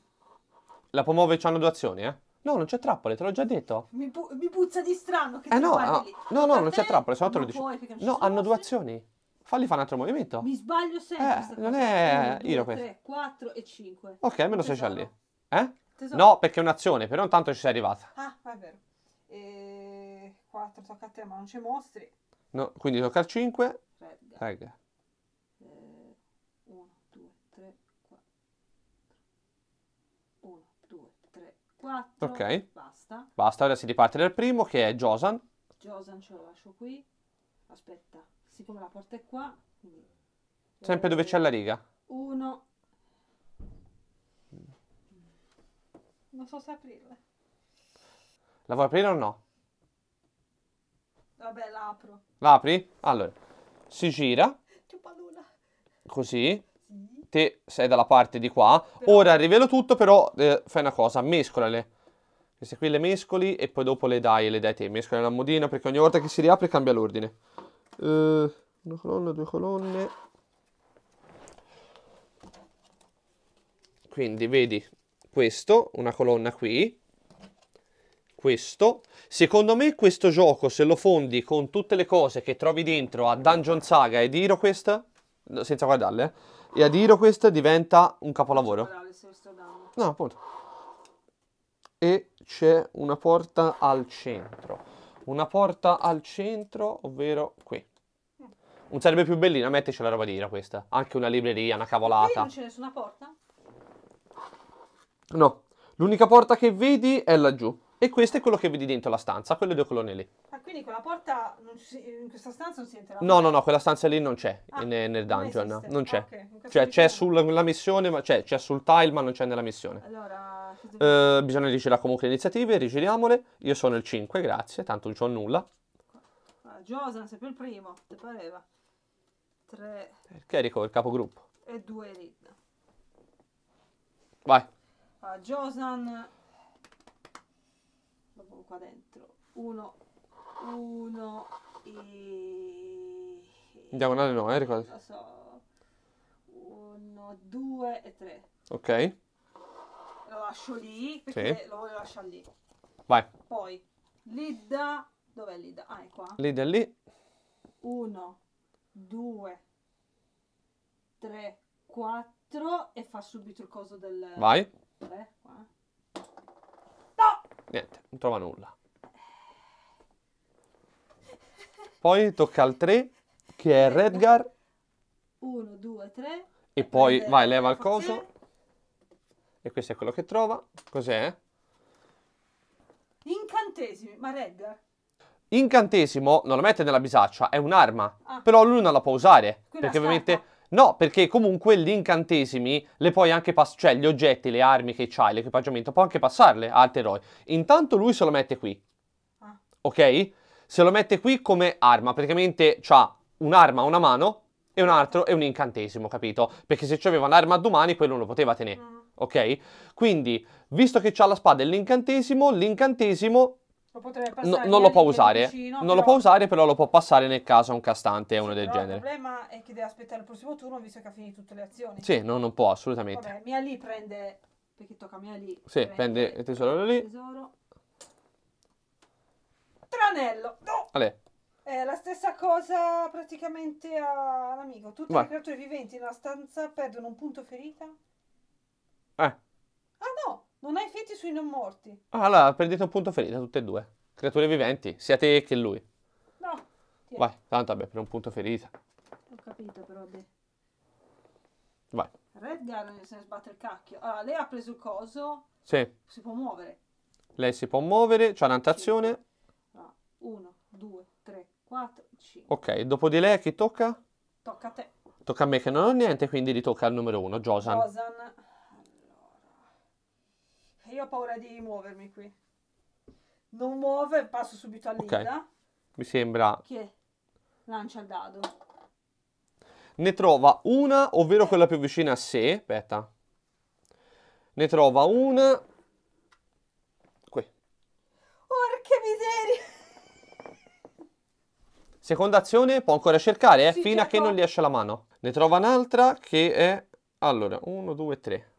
La può pomuove hanno due azioni, eh? No, non c'è trappole, te l'ho già detto. Mi, pu mi, puzza di strano che eh no, no, no, no, non c'è trappole, se no te lo dici. No, hanno due azioni. Falli fare un altro movimento. Mi sbaglio sempre. Eh, non è Iro 3, 4 e 5. Ok, almeno sei c'è lì. Eh? Tesoro. No, perché è un'azione, però intanto ci sei arrivata. Ah, è vero. E... 4 tocca a te, ma non c'è mostri. No, quindi tocca al 5. Regga. 4. Ok. Basta. Basta, ora si riparte dal primo che è Josan. Josan ce lo lascio qui. Aspetta siccome la porta è qua, quindi... Sempre dove c'è la riga? Uno. Non so se aprirla. La vuoi aprire o no? Vabbè, la apro. La apri? Allora, si gira. Così. Te sei dalla parte di qua. Però... Ora rivelo tutto, però eh, fai una cosa, mescolale. Queste qui le mescoli e poi dopo le dai, le dai te. Mescola la modina perché ogni volta che si riapre cambia l'ordine eh, una colonna, due colonne. Quindi vedi questo, una colonna qui, questo. Secondo me questo gioco se lo fondi con tutte le cose che trovi dentro a Dungeon Saga e Diro questa, senza guardarle, eh, e a Diro questa diventa un capolavoro. No, appunto. E c'è una porta al centro. Una porta al centro, ovvero qui. Un sarebbe più bellino, metterci la roba di Ira questa. Anche una libreria, una cavolata. non c'è nessuna porta? No. L'unica porta che vedi è laggiù. E questo è quello che vedi dentro la stanza, quelle due colonne lì. Ah, quindi quella porta si, in questa stanza non si entra? No, no, no, quella stanza lì non c'è ah, nel, nel dungeon. Non, non c'è. Ah, okay. cioè, c'è sulla missione, ma c'è, cioè, c'è sul tile, ma non c'è nella missione. Allora. Eh, bisogna rigirare comunque le iniziative, rigiriamole. Io sono il 5, grazie, tanto non c'ho nulla. Ah, Josan, sei più il primo, ti pareva. 3. Perché Rico, il capogruppo? E 2 Rid. Vai. Allora, ah, Josan. Lo qua dentro. 1, 1 e... In diagonale no, eh, ricordi? Lo so. 1, 2 e 3. Ok. Lo lascio lì, perché sì. lo voglio lasciare lì. Vai. Poi, Lidda... Dov'è Lidda? Ah, è qua. Lidda è lì. 1, 2, 3, 4 e fa subito il coso del... Vai. Beh, no! Niente, non trova nulla. Poi tocca al 3, che è Redgar. 1, 2, 3. E poi Prende vai, leva il coso. E questo è quello che trova. Cos'è? Incantesimi, ma Redgar. Incantesimo non lo mette nella bisaccia, è un'arma. Ah. Però lui non la può usare. Quindi perché ovviamente... No, perché comunque gli incantesimi le puoi anche passare, cioè gli oggetti, le armi che hai, l'equipaggiamento, può anche passarle a altri eroi. Intanto lui se lo mette qui. Ah. Ok? Se lo mette qui come arma, praticamente ha un'arma a una mano e un altro è un incantesimo, capito? Perché se c'aveva un'arma a due mani, quello non lo poteva tenere. Mm. Ok? Quindi, visto che ha la spada e l'incantesimo, l'incantesimo lo no, non lo può usare, vicino, non però... lo può usare, però lo può passare nel caso a un castante o uno sì, del genere. Il problema è che deve aspettare il prossimo turno visto che ha finito tutte le azioni. Sì, no, non può assolutamente. Vabbè, Mia lì prende perché tocca Mia lì. Sì, prende, prende il tesoro lì. Tesoro. Tranello. No. Allè. È la stessa cosa praticamente all'amico. Tutte Vai. le creature viventi nella stanza perdono un punto ferita. Eh. Ah no, non hai feti sui non morti. Ah, allora prendete un punto ferita, tutte e due. Creature viventi, sia te che lui. No. tieni. Vai, tanto vabbè, per un punto ferita. Ho capito, però vabbè. Vai. Redgar se ne sbatte il cacchio. Allora, lei ha preso il coso, Sì, si può muovere. lei si può muovere, c'ha un'antazione. Allora, ah, uno, due, tre, quattro, cinque. Ok, dopo di lei a chi tocca? Tocca a te. Tocca a me che non ho niente, quindi ritocca al numero uno, Josan. Rosan io ho paura di muovermi qui. Non muove, passo subito all'Ida. Okay. Mi sembra... Che lancia il dado. Ne trova una, ovvero quella più vicina a sé. Aspetta. Ne trova una. Qui. Porca miseria! Seconda azione può ancora cercare, eh, sì, fino certo. a che non gli esce la mano. Ne trova un'altra che è... Allora, 1, 2, 3.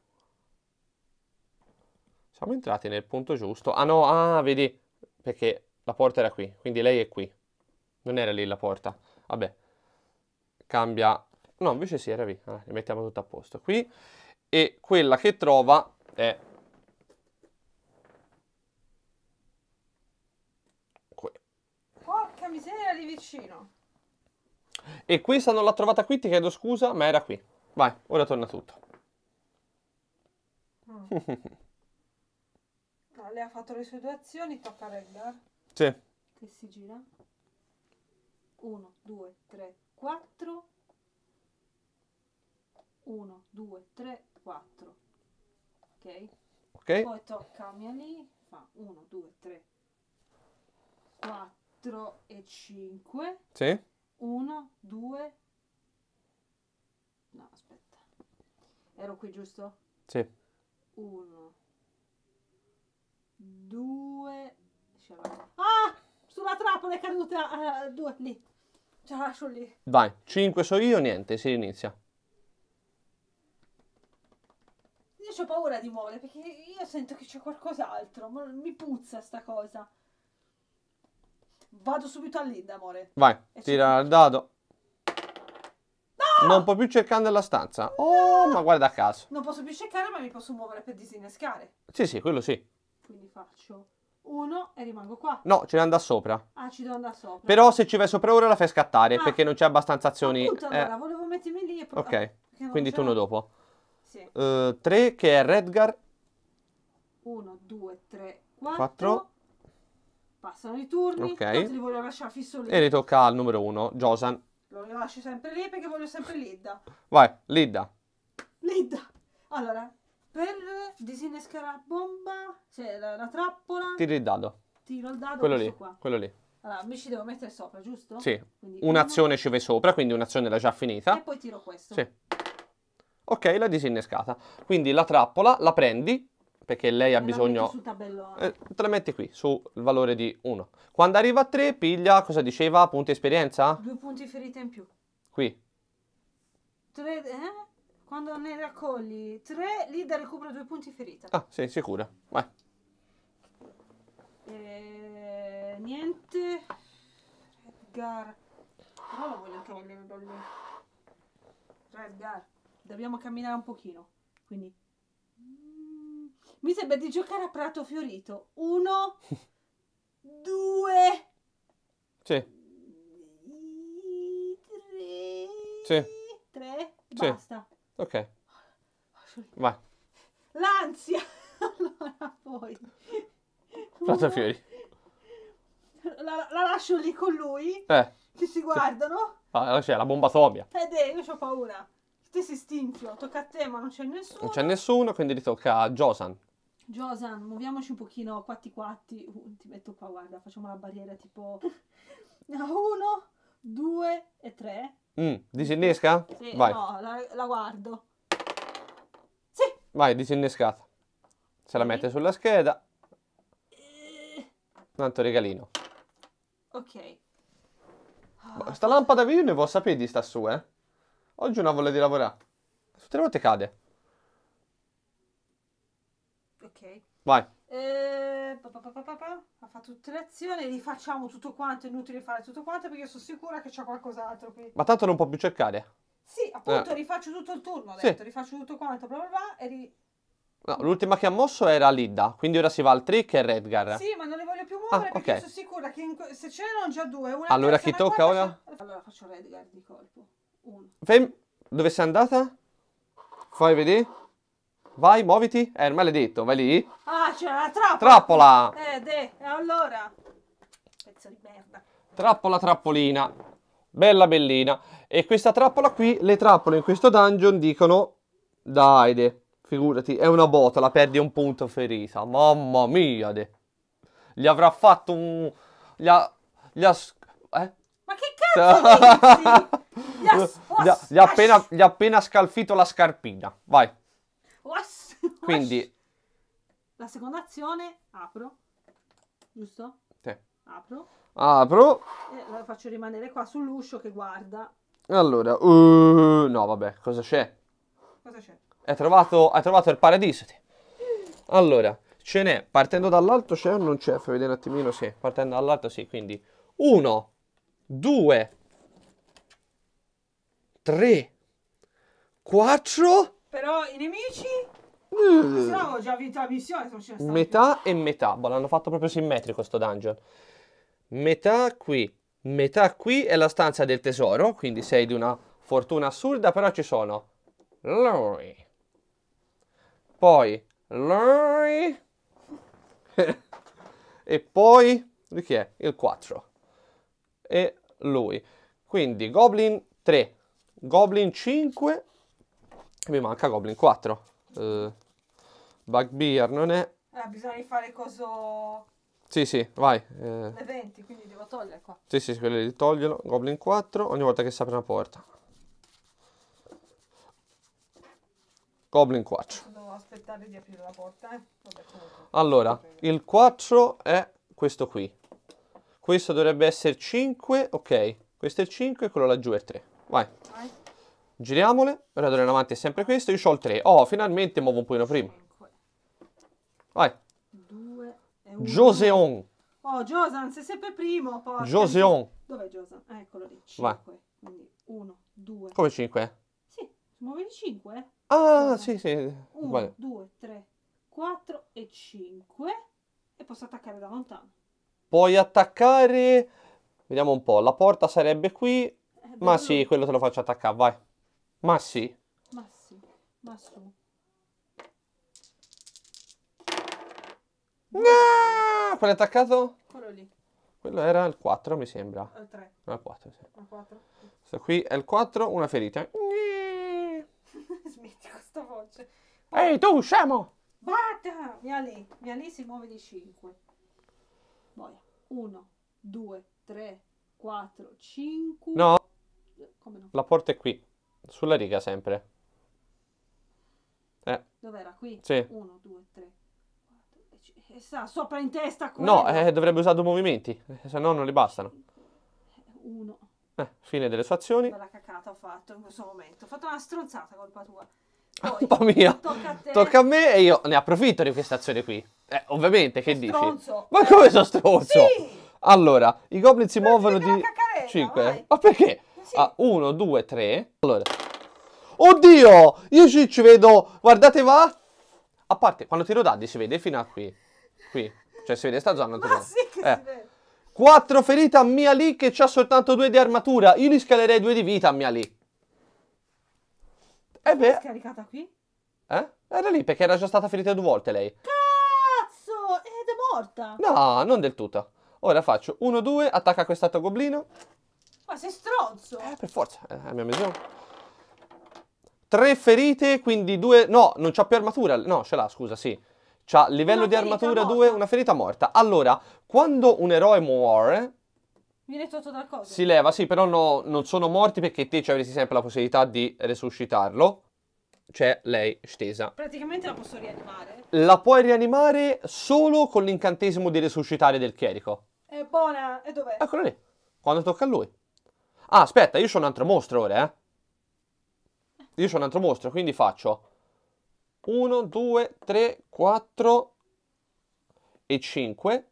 Siamo entrati nel punto giusto. Ah no, ah, vedi, perché la porta era qui, quindi lei è qui. Non era lì la porta. Vabbè, cambia... No, invece sì, era lì. Ah, rimettiamo tutto a posto qui. E quella che trova è... Qui. Porca miseria, lì vicino. E questa non l'ha trovata qui, ti chiedo scusa, ma era qui. Vai, ora torna tutto. Mm. le ha fatto le sue due azioni, tocca a Reggar. Sì. Che si gira. 1, 2, 3, 4. 1, 2, 3, 4. Ok? Ok. Poi tocca a mia lì, fa 1, 2, 3, 4 e 5. Sì. 1, 2, no aspetta, ero qui giusto? Sì. 1, due ah sulla trappola è caduta uh, due lì ce la lascio lì vai 5 so io niente si inizia io ho paura di muovere perché io sento che c'è qualcos'altro mi puzza sta cosa vado subito a Linda amore vai tira il dado non può più cercare nella stanza. Oh, no. ma guarda a caso. Non posso più cercare, ma mi posso muovere per disinnescare. Sì, sì, quello sì. Quindi faccio 1 e rimango qua. No, ce ne andrà sopra. Ah, ci devo andare sopra. Però se ci vai sopra ora la fai scattare ah. perché non c'è abbastanza azioni. Appunto, eh. allora, volevo mettermi lì e poi... Ok, ah, quindi turno dopo. Sì. 3 uh, eh, che è Redgar. 1, 2, 3, 4. Passano i turni. Ok. Tanto li voglio lasciare fisso lì. E ritocca al numero 1, Josan. Lo lascio sempre lì perché voglio sempre Lidda. Vai, Lidda. Lidda. Allora, per disinnescare la bomba, cioè la, la trappola... Tiri il dado. Tiro il dado quello lì, qua. Quello lì. Allora, mi ci devo mettere sopra, giusto? Sì. Quindi un'azione uno... ci vai sopra, quindi un'azione l'ha già finita. E poi tiro questo. Sì. Ok, l'hai disinnescata. Quindi la trappola la prendi, perché lei ha e bisogno... La sul tabellone. Eh, te la metti qui, sul valore di 1. Quando arriva a 3, piglia, cosa diceva? Punti esperienza? Due punti ferita in più. Qui. Tre, eh? Quando ne raccogli tre, 3, da recupera due punti ferita. Ah, sei sicura. Vai. Eh, niente. Edgar. Però lo voglio togliere da lì. Redgar. dobbiamo camminare un pochino. Quindi... Mm, mi sembra di giocare a Prato Fiorito. Uno, due... Sì. Tre... Sì. Tre... Basta. Ok. Vai. L'ansia! Allora poi... Fiori. La, la, lascio lì con lui. Eh. Che si guardano. Ah, c'è la bomba fobia. Ed è, io ho paura. Te si stinchio, tocca a te ma non c'è nessuno. Non c'è nessuno, quindi li tocca a Josan. Josan, muoviamoci un pochino, quatti quatti. Uh, ti metto qua, guarda, facciamo la barriera tipo... uno, due e tre. Mm, disinnesca? Sì, Vai. no, la, la guardo. Sì. Vai, disinnescata. Se la mette sulla scheda. Un eh. altro regalino. Ok. Ma sta lampada io ne vuoi sapere di sta su, eh? Oggi una voglia di lavorare. Tutte le volte cade. Ok. Vai eh, ha fatto tutte le azioni, rifacciamo tutto quanto, è inutile fare tutto quanto perché sono sicura che c'è qualcos'altro qui. Ma tanto non può più cercare. Sì, appunto, eh. rifaccio tutto il turno, ho detto, sì. rifaccio tutto quanto, bla bla bla, e ri... No, l'ultima che ha mosso era Lidda, quindi ora si va al trick e Redgar. Sì, ma non le voglio più ah, muovere ah, perché okay. sono sicura che que... se ce n'erano già due, una Allora chi tocca ora? Faccio... Allora faccio Redgar di colpo. Uno. Fem... Dove sei andata? Fai vedere. Vai, muoviti. Eh, maledetto, vai lì. Ah, c'è la trappola. Trappola. Eh, de, allora. Pezzo di merda. Trappola, trappolina. Bella bellina. E questa trappola qui, le trappole in questo dungeon dicono... Dai, de. Figurati, è una botola, perdi un punto ferita. Mamma mia, de. Gli avrà fatto un... Gli ha... Gli ha... Eh? Ma che cazzo Gli ha... Gli ha oh, appena, gli ha appena scalfito la scarpina. Vai. Wash, Quindi la seconda azione apro, giusto? Sì. Apro. Apro. E la faccio rimanere qua sull'uscio che guarda. Allora, uh, no vabbè, cosa c'è? Cosa c'è? Hai trovato, hai trovato il paradiso. Allora, ce n'è, partendo dall'alto c'è o non c'è? Fai vedere un attimino, sì, partendo dall'alto sì, quindi uno due tre quattro però i nemici... Mm. Se no, già vinto la missione. metà più. e metà. Boh, l'hanno fatto proprio simmetrico sto dungeon. Metà qui. Metà qui è la stanza del tesoro. Quindi sei di una fortuna assurda. Però ci sono Lori. Poi Lori. e poi lui chi è? Il 4 e lui quindi Goblin 3 Goblin 5 mi manca Goblin 4. Uh, eh, Bugbear non è. Eh, bisogna fare coso. Sì, sì, vai. Eh. Le 20, quindi devo togliere qua. Sì, sì, quelle di togliono. Goblin 4 ogni volta che si apre una porta. Goblin 4. Devo aspettare di aprire la porta, eh? Vabbè, allora, il 4 è questo qui. Questo dovrebbe essere 5, ok. Questo è il 5 e quello laggiù è 3. Vai. vai. Giriamole, oratore in avanti è sempre questo, io ho il 3. Oh, finalmente muovo un pochino prima. Vai. 2 e 1. Joseon. Oh, Joseon sei sempre primo. Porca. Joseon. Dov'è Josan? Ah, eccolo lì. 5. Quindi 1, 2. Come 5? Sì, muovi di 5. Eh. Ah, Guarda. sì, sì. 1, 2, 3, 4 e 5. E posso attaccare da lontano. Puoi attaccare... Vediamo un po', la porta sarebbe qui, eh, ma sì, quello te lo faccio attaccare, vai. Ma sì. Ma sì, ma su. No! Quello è attaccato? Quello lì. Quello era il 4, mi sembra. Il 3. No, il 4, sì. Il 4. Questo qui è il 4, una ferita. Smetti questa voce. Poi... Ehi, tu, scemo! Bata! Mia lei, Via lì si muove di 5. Boia. 1, 2, 3, 4, 5. No. Come no? La porta è qui. Sulla riga sempre. Eh. Dov'era? Qui? Sì. 1, 2, 3, E sta sopra in testa quello. No, eh, dovrebbe usare due movimenti, eh, se no non le bastano. 1. Eh, eh, fine delle sue azioni. Bella cacata ho fatto in questo momento. Ho fatto una stronzata colpa tua. colpa mia. Tocca a, tocca a, me e io ne approfitto di questa azione qui. Eh, ovviamente, che sono dici? Ma come sono stronzo? Sì. Allora, i goblin si Perché muovono di... 5. Ma perché? Sì. Ah, uno, due, tre. Allora. Oddio! Io ci, ci vedo... Guardate, va! A parte, quando tiro dadi si vede fino a qui. Qui. Cioè, si vede sta zona. Ma sì che eh. si vede. 4 ferite a Mia Lee che c'ha soltanto due di armatura. Io gli scalerei 2 di vita a Mia Lee. E eh, beh... scaricata qui? Eh? Era lì perché era già stata ferita due volte lei. Cazzo! Ed è morta! No, non del tutto. Ora faccio 1-2, attacca quest'altro goblino. Ma sei stronzo! Eh, per forza, eh, eh, abbiamo bisogno. Tre ferite, quindi due... No, non c'ha più armatura. No, ce l'ha, scusa, sì. C'ha livello una di armatura 2, una ferita morta. Allora, quando un eroe muore... Viene tolto dal coso. Si leva, sì, però no, non sono morti perché te ci avresti sempre la possibilità di resuscitarlo. C'è lei stesa. Praticamente la posso rianimare? La puoi rianimare solo con l'incantesimo di resuscitare del chierico. È buona, e dov'è? Eccolo lì, quando tocca a lui. Ah, aspetta, io sono un altro mostro ora, eh. Io sono un altro mostro, quindi faccio 1, 2, 3, 4 e 5.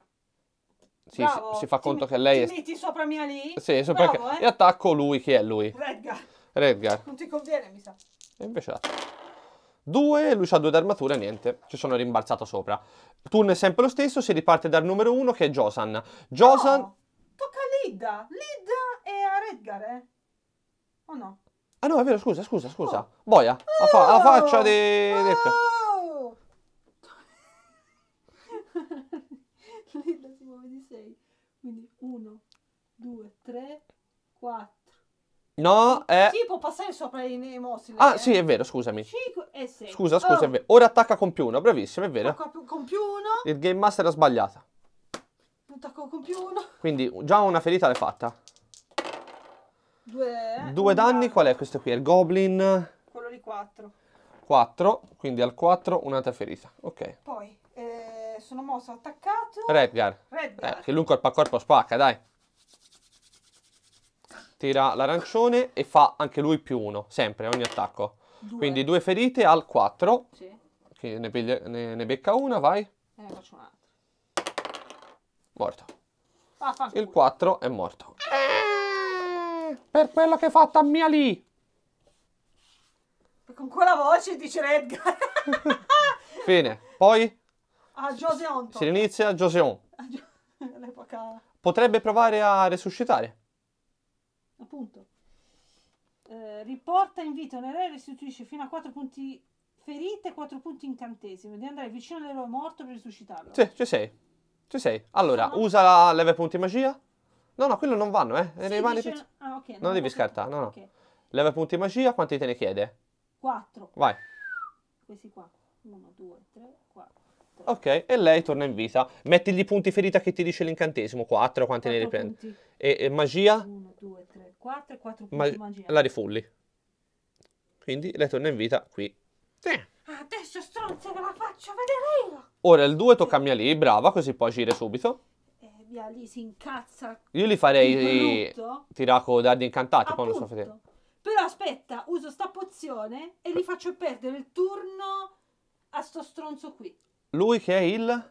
Sì, si, si, fa conto ti, che lei ti è... metti sopra mia lì? Sì, sopra Bravo, che... eh? E attacco lui, chi è lui? Redgar. Redgar. Non ti conviene, mi sa. E invece... Due, lui ha due d'armatura, niente, ci sono rimbalzato sopra. Turno è sempre lo stesso, si riparte dal numero uno che è Josan. Josan... No, oh, tocca a Lidda! Lidda! Edgar, eh? O no? Ah no, è vero, scusa, scusa, scusa. Oh. Boia, oh. La, fa- la, faccia di... Oh. Lilla si muove di 6. Quindi 1, 2, 3, 4. No, è... Sì, può passare sopra i mostri. Ah, eh? sì, è vero, scusami. 5 e 6. Scusa, scusa, oh. è vero. Ora attacca con più 1, bravissimo, è vero. Attacca con più 1. Il Game Master ha sbagliato. Attacco con più 1. Quindi già una ferita l'hai fatta. Due, Due danni, qual è questo qui? È il Goblin? Quello di 4. 4, quindi al 4 un'altra ferita. Ok. Poi eh, sono mosso, attaccato. Redgar. Redgar. Eh, che lui corpo a corpo spacca, dai. Tira l'arancione e fa anche lui più uno, sempre, ogni attacco. Due. Quindi due ferite al 4. Sì. Che ne, ne, ne, becca una, vai. E ne faccio un'altra. Morto. Ah, il 4 è morto. Ah! per quello che hai fatto a mia lì. Con quella voce dice Redgar. Fine. Poi? A ah, Joseon. Si inizia Joseon. Ah, all'epoca... Potrebbe provare a resuscitare. Appunto. Eh, riporta in vita un eroe e restituisce fino a 4 punti ferite e 4 punti incantesimi. Devi andare vicino all'eroe morto per risuscitarlo. Sì, ci sei. Ci sei. Allora, Sono... usa la leve punti magia. No, no, quello non vanno, eh. Sì, rimane dice... ah, okay, non, non devi scartare, no, no. Okay. Leva punti magia, quanti te ne chiede? 4. Vai. Questi qua. 1, 2, 3, 4. Ok, e lei torna in vita. Mettigli punti ferita che ti dice l'incantesimo, 4, quanti ne riprendi? E, e magia? 1, 2, 3, 4 e 4 punti Ma- magia. La rifulli. Quindi lei torna in vita qui. Eh. Adesso stronza ve la faccio vedere io! Ora il 2 tocca a mia lì, brava, così può agire subito rabbia, lì si incazza. Io li farei tiraco dardi incantati. Poi non so fate. Però aspetta, uso sta pozione e li faccio perdere il turno a sto stronzo qui. Lui che è il...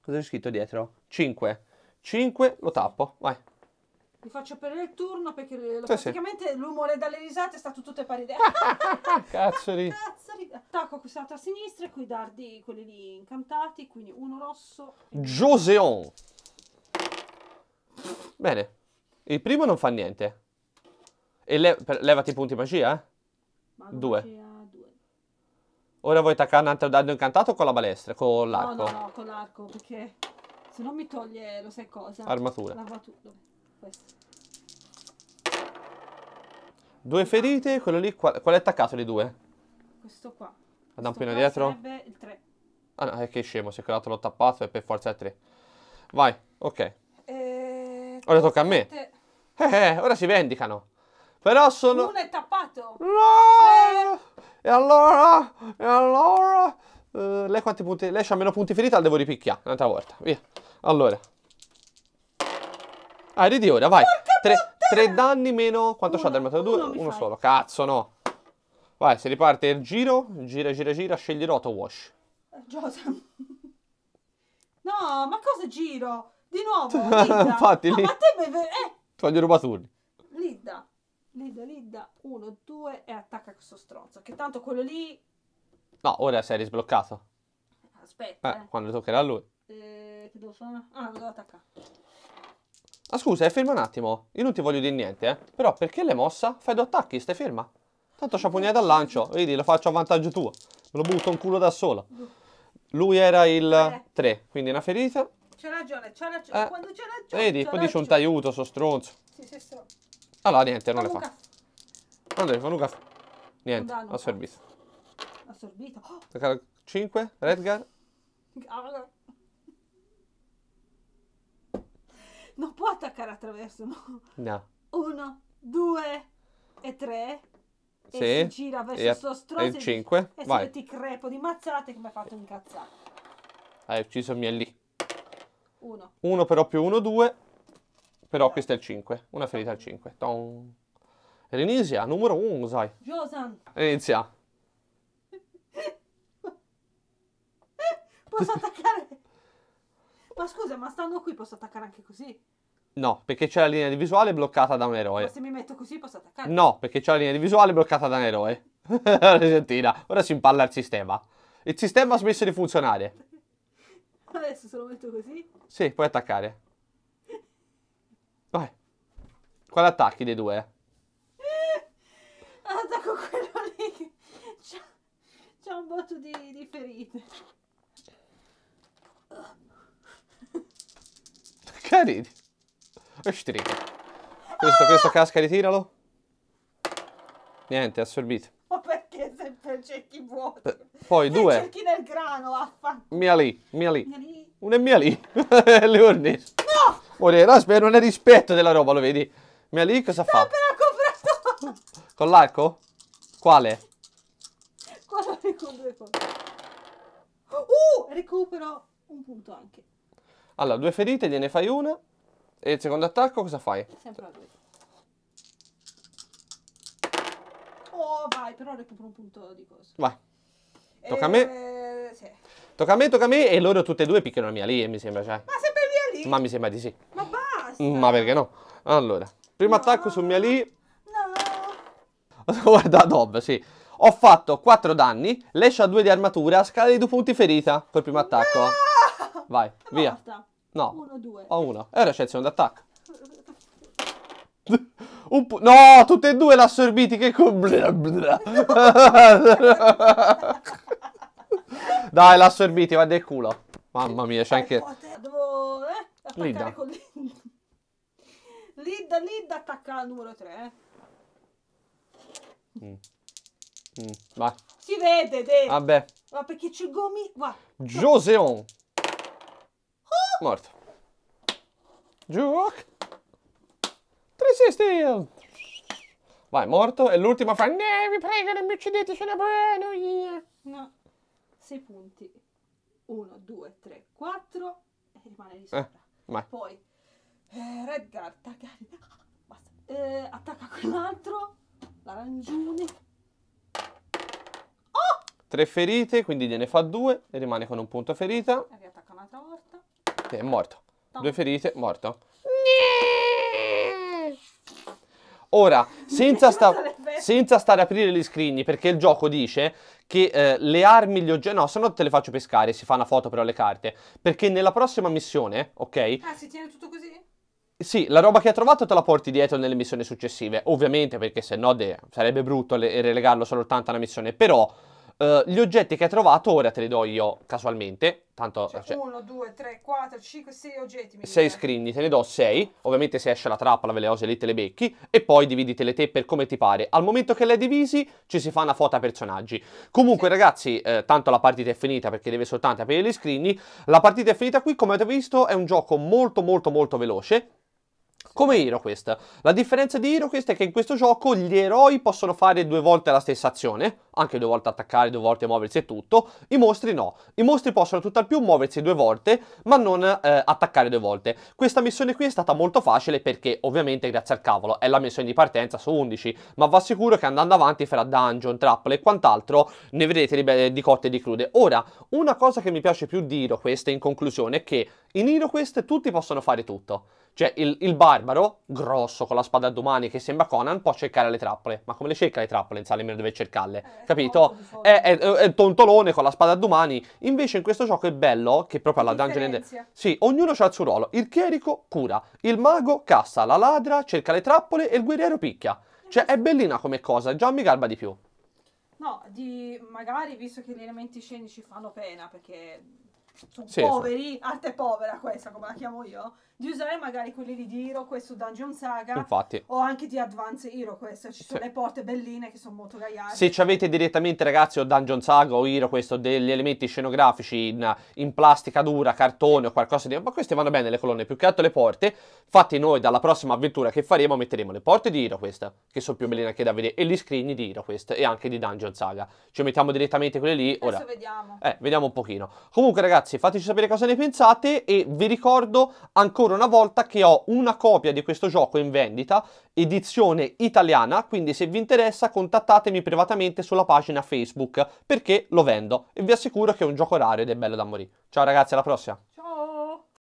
Cosa c'è scritto dietro? 5. 5 lo tappo, vai. Li faccio perdere il turno perché sì, praticamente sì. l'umore dalle risate è stato tutto tutte pari. Cazzoli. Cazzoli. Attacco quest'altra a sinistra e qui dardi quelli lì incantati, quindi uno rosso. Joseon. Bene. Il primo non fa niente. E le levati i punti magia, eh? Mago due. Magia, due. Ora vuoi attaccare un altro dado incantato con la balestra, con l'arco? No, no, no, con l'arco, perché se no mi toglie, lo sai cosa? Armatura. L'armatura. Due ferite, quello lì, qual, qual è attaccato di due? Questo qua. La dampino dietro? Sarebbe il tre. Ah no, è che è scemo, è quell'altro l'ho tappato è per forza il tre. Vai, ok. Ora tocca a me. Eh, eh, ora si vendicano. Però sono... Uno è tappato. No! Eh. E allora... E allora... Uh, lei quanti punti... Lei ha meno punti ferita, la devo ripicchiare un'altra volta. Via. Allora. Ah, ridi ora, vai. Tre, tre, danni meno... Quanto c'ha dal metro? Due? Uno, uno solo. Cazzo, no. Vai, si riparte il giro. Gira, gira, gira. Scegli roto, wash. Giosam. No, ma cosa giro? Di nuovo, Lidda. Infatti, lì. Ma te eh. Voglio rubato uno. Lidda. Lidda, Lidda. Uno, due e attacca questo stronzo. Che tanto quello lì... No, ora sei risbloccato. Aspetta. Eh, eh. Quando toccherà a lui. Eh, che devo fare? Ah, lo devo attaccare. Ah, scusa, eh, ferma un attimo. Io non ti voglio dire niente, eh. Però perché l'hai mossa? Fai due attacchi, stai ferma. Tanto c'ha pugnata al lancio. Vedi, lo faccio a vantaggio tuo. Me lo butto un culo da solo. Lui era il 3, quindi una ferita. C'ha ragione, c'ha ragione. Eh, Quando c'ha ragione. Vedi, poi dice un t'aiuto, so stronzo. Sì, sei stronzo. Allora niente, non Fanuca. le fa. Non le fa Luca. Niente, non ha servito. Ha servito. Oh. 5, Redgar. Non può attaccare attraverso, no? No. Uno, due e tre. Sì. si gira verso sto stronzo. E il 5. E, e se ti crepo di mazzate che mi ha fatto incazzare. Hai ucciso Mielli. 1. 1 però più 1, 2. Però questo è il 5. Una ferita al 5. Tom. Rinizia, numero 1, sai. Josan. Inizia. posso attaccare? Ma scusa, ma stando qui posso attaccare anche così? No, perché c'è la linea di visuale bloccata da un eroe. Ma se mi metto così posso attaccare? No, perché c'è la linea di visuale bloccata da un eroe. Argentina, ora si impalla il sistema. Il sistema ha smesso di funzionare. Adesso se lo metto così? Sì, puoi attaccare. Vai. Quale attacchi dei due? Attacco quello lì che c'ha, un botto di, di ferite. Carini. Questo, ah! questo casca, ritiralo. Niente, assorbito per cerchi vuoti. P- poi per due. cerchi nel grano, vaffanculo. Mia lì, mia lì. Mia lì. Un è mia lì. Leonese. No! Ora, aspetta, non è rispetto della roba, lo vedi? Mia lì cosa no, fa? però comprato! Con l'arco? Quale? Quello recupero. Uh, recupero un punto anche. Allora, due ferite, gliene fai una. E il secondo attacco cosa fai? Sempre a due. Oh, vai, però recupero un punto di cosa. Vai. Tocca a me? Eh, sì. Tocca a me, tocca a me e loro tutte e due picchiano la mia lì, eh, mi sembra, cioè. Ma sempre via lì? Ma mi sembra di sì. Ma basta! Ma perché no? Allora, primo no. attacco su mia lì. No! Guarda, Dob, sì. Ho fatto 4 danni, Lash ha 2 di armatura, scala di 2 punti ferita col primo attacco. No! Vai, via. Morta. No. 1, 2. Ho 1. E ora c'è il secondo attacco. Eh, no, tutte e due l'assorbiti che con... Bla Dai, l'assorbiti, va del culo. Mamma mia, c'è anche... Devo... Eh, Lidda. Con... Lidda, Lidda attacca la numero 3. Eh. Mm. Mm, vai. Si vede, te. Vabbè. Ma perché c'è gomi... Va. Joseon. Oh. Ah! Morto. Giuoc. Resistil! Vai, morto. E l'ultimo fa... No, vi prego, non mi uccidete, sono buono io. No. Sei punti. Uno, due, tre, quattro. E rimane lì sopra. Eh, Poi... Eh, Red Guard, Basta. Eh, attacca quell'altro. L'arancione. Oh! Tre ferite, quindi gliene fa due. E rimane con un punto ferita. E riattacca un'altra volta. E è morto. No. Due ferite, morto. Niii! Ora, senza, sta, senza stare a aprire gli scrigni, perché il gioco dice che eh, le armi, gli oggetti... No, se no te le faccio pescare, si fa una foto però le carte. Perché nella prossima missione, ok? Ah, si tiene tutto così? Sì, la roba che hai trovato te la porti dietro nelle missioni successive, ovviamente perché se no de, sarebbe brutto le, relegarlo soltanto alla missione, però eh, gli oggetti che hai trovato ora te li do io casualmente. Tanto, cioè, 1, 2, 3, 4, 5, 6 oggetti. 6 scrigni, te ne do 6. Ovviamente se esce la trappola ve le osi lì te le becchi. E poi dividitele te per come ti pare. Al momento che le hai divisi ci si fa una foto a personaggi. Comunque sì. ragazzi, eh, tanto la partita è finita perché deve soltanto aprire gli scrigni. La partita è finita qui, come avete visto è un gioco molto molto molto veloce come HeroQuest. La differenza di HeroQuest è che in questo gioco gli eroi possono fare due volte la stessa azione, anche due volte attaccare, due volte muoversi e tutto, i mostri no. I mostri possono tutt'al più muoversi due volte, ma non eh, attaccare due volte. Questa missione qui è stata molto facile perché ovviamente, grazie al cavolo, è la missione di partenza su 11, ma va sicuro che andando avanti fra dungeon, trappole e quant'altro ne vedrete di cotte e di crude. Ora, una cosa che mi piace più di HeroQuest in conclusione è che in HeroQuest tutti possono fare tutto. Cioè, il, il, barbaro, grosso, con la spada a domani, che sembra Conan, può cercare le trappole. Ma come le cerca le trappole? In sa nemmeno dove cercarle, eh, capito? È, è, è, il tontolone con la spada a domani. Invece in questo gioco è bello che proprio alla Dungeon and... Sì, ognuno ha il suo ruolo. Il chierico cura, il mago cassa, la ladra cerca le trappole e il guerriero picchia. Eh, cioè, è bellina come cosa, già mi garba di più. No, di magari, visto che gli elementi scenici fanno pena, perché sono sì, poveri, arte povera questa, come la chiamo io di usare magari quelli di Hero Quest su Dungeon Saga Infatti. o anche di Advance Hero Quest. Ci sono sì. le porte belline che sono molto gaiate. Se ci avete direttamente ragazzi o Dungeon Saga o Hero Quest o degli elementi scenografici in, in, plastica dura, cartone o qualcosa di... Ma queste vanno bene le colonne, più che altro le porte. Infatti noi dalla prossima avventura che faremo metteremo le porte di Hero Quest, che sono più belline anche da vedere, e gli screen di Hero Quest e anche di Dungeon Saga. Ci mettiamo direttamente quelle lì. Ora, Adesso vediamo. Eh, vediamo un pochino. Comunque ragazzi fateci sapere cosa ne pensate e vi ricordo ancora ancora una volta che ho una copia di questo gioco in vendita, edizione italiana, quindi se vi interessa contattatemi privatamente sulla pagina Facebook perché lo vendo e vi assicuro che è un gioco raro ed è bello da morire. Ciao ragazzi, alla prossima!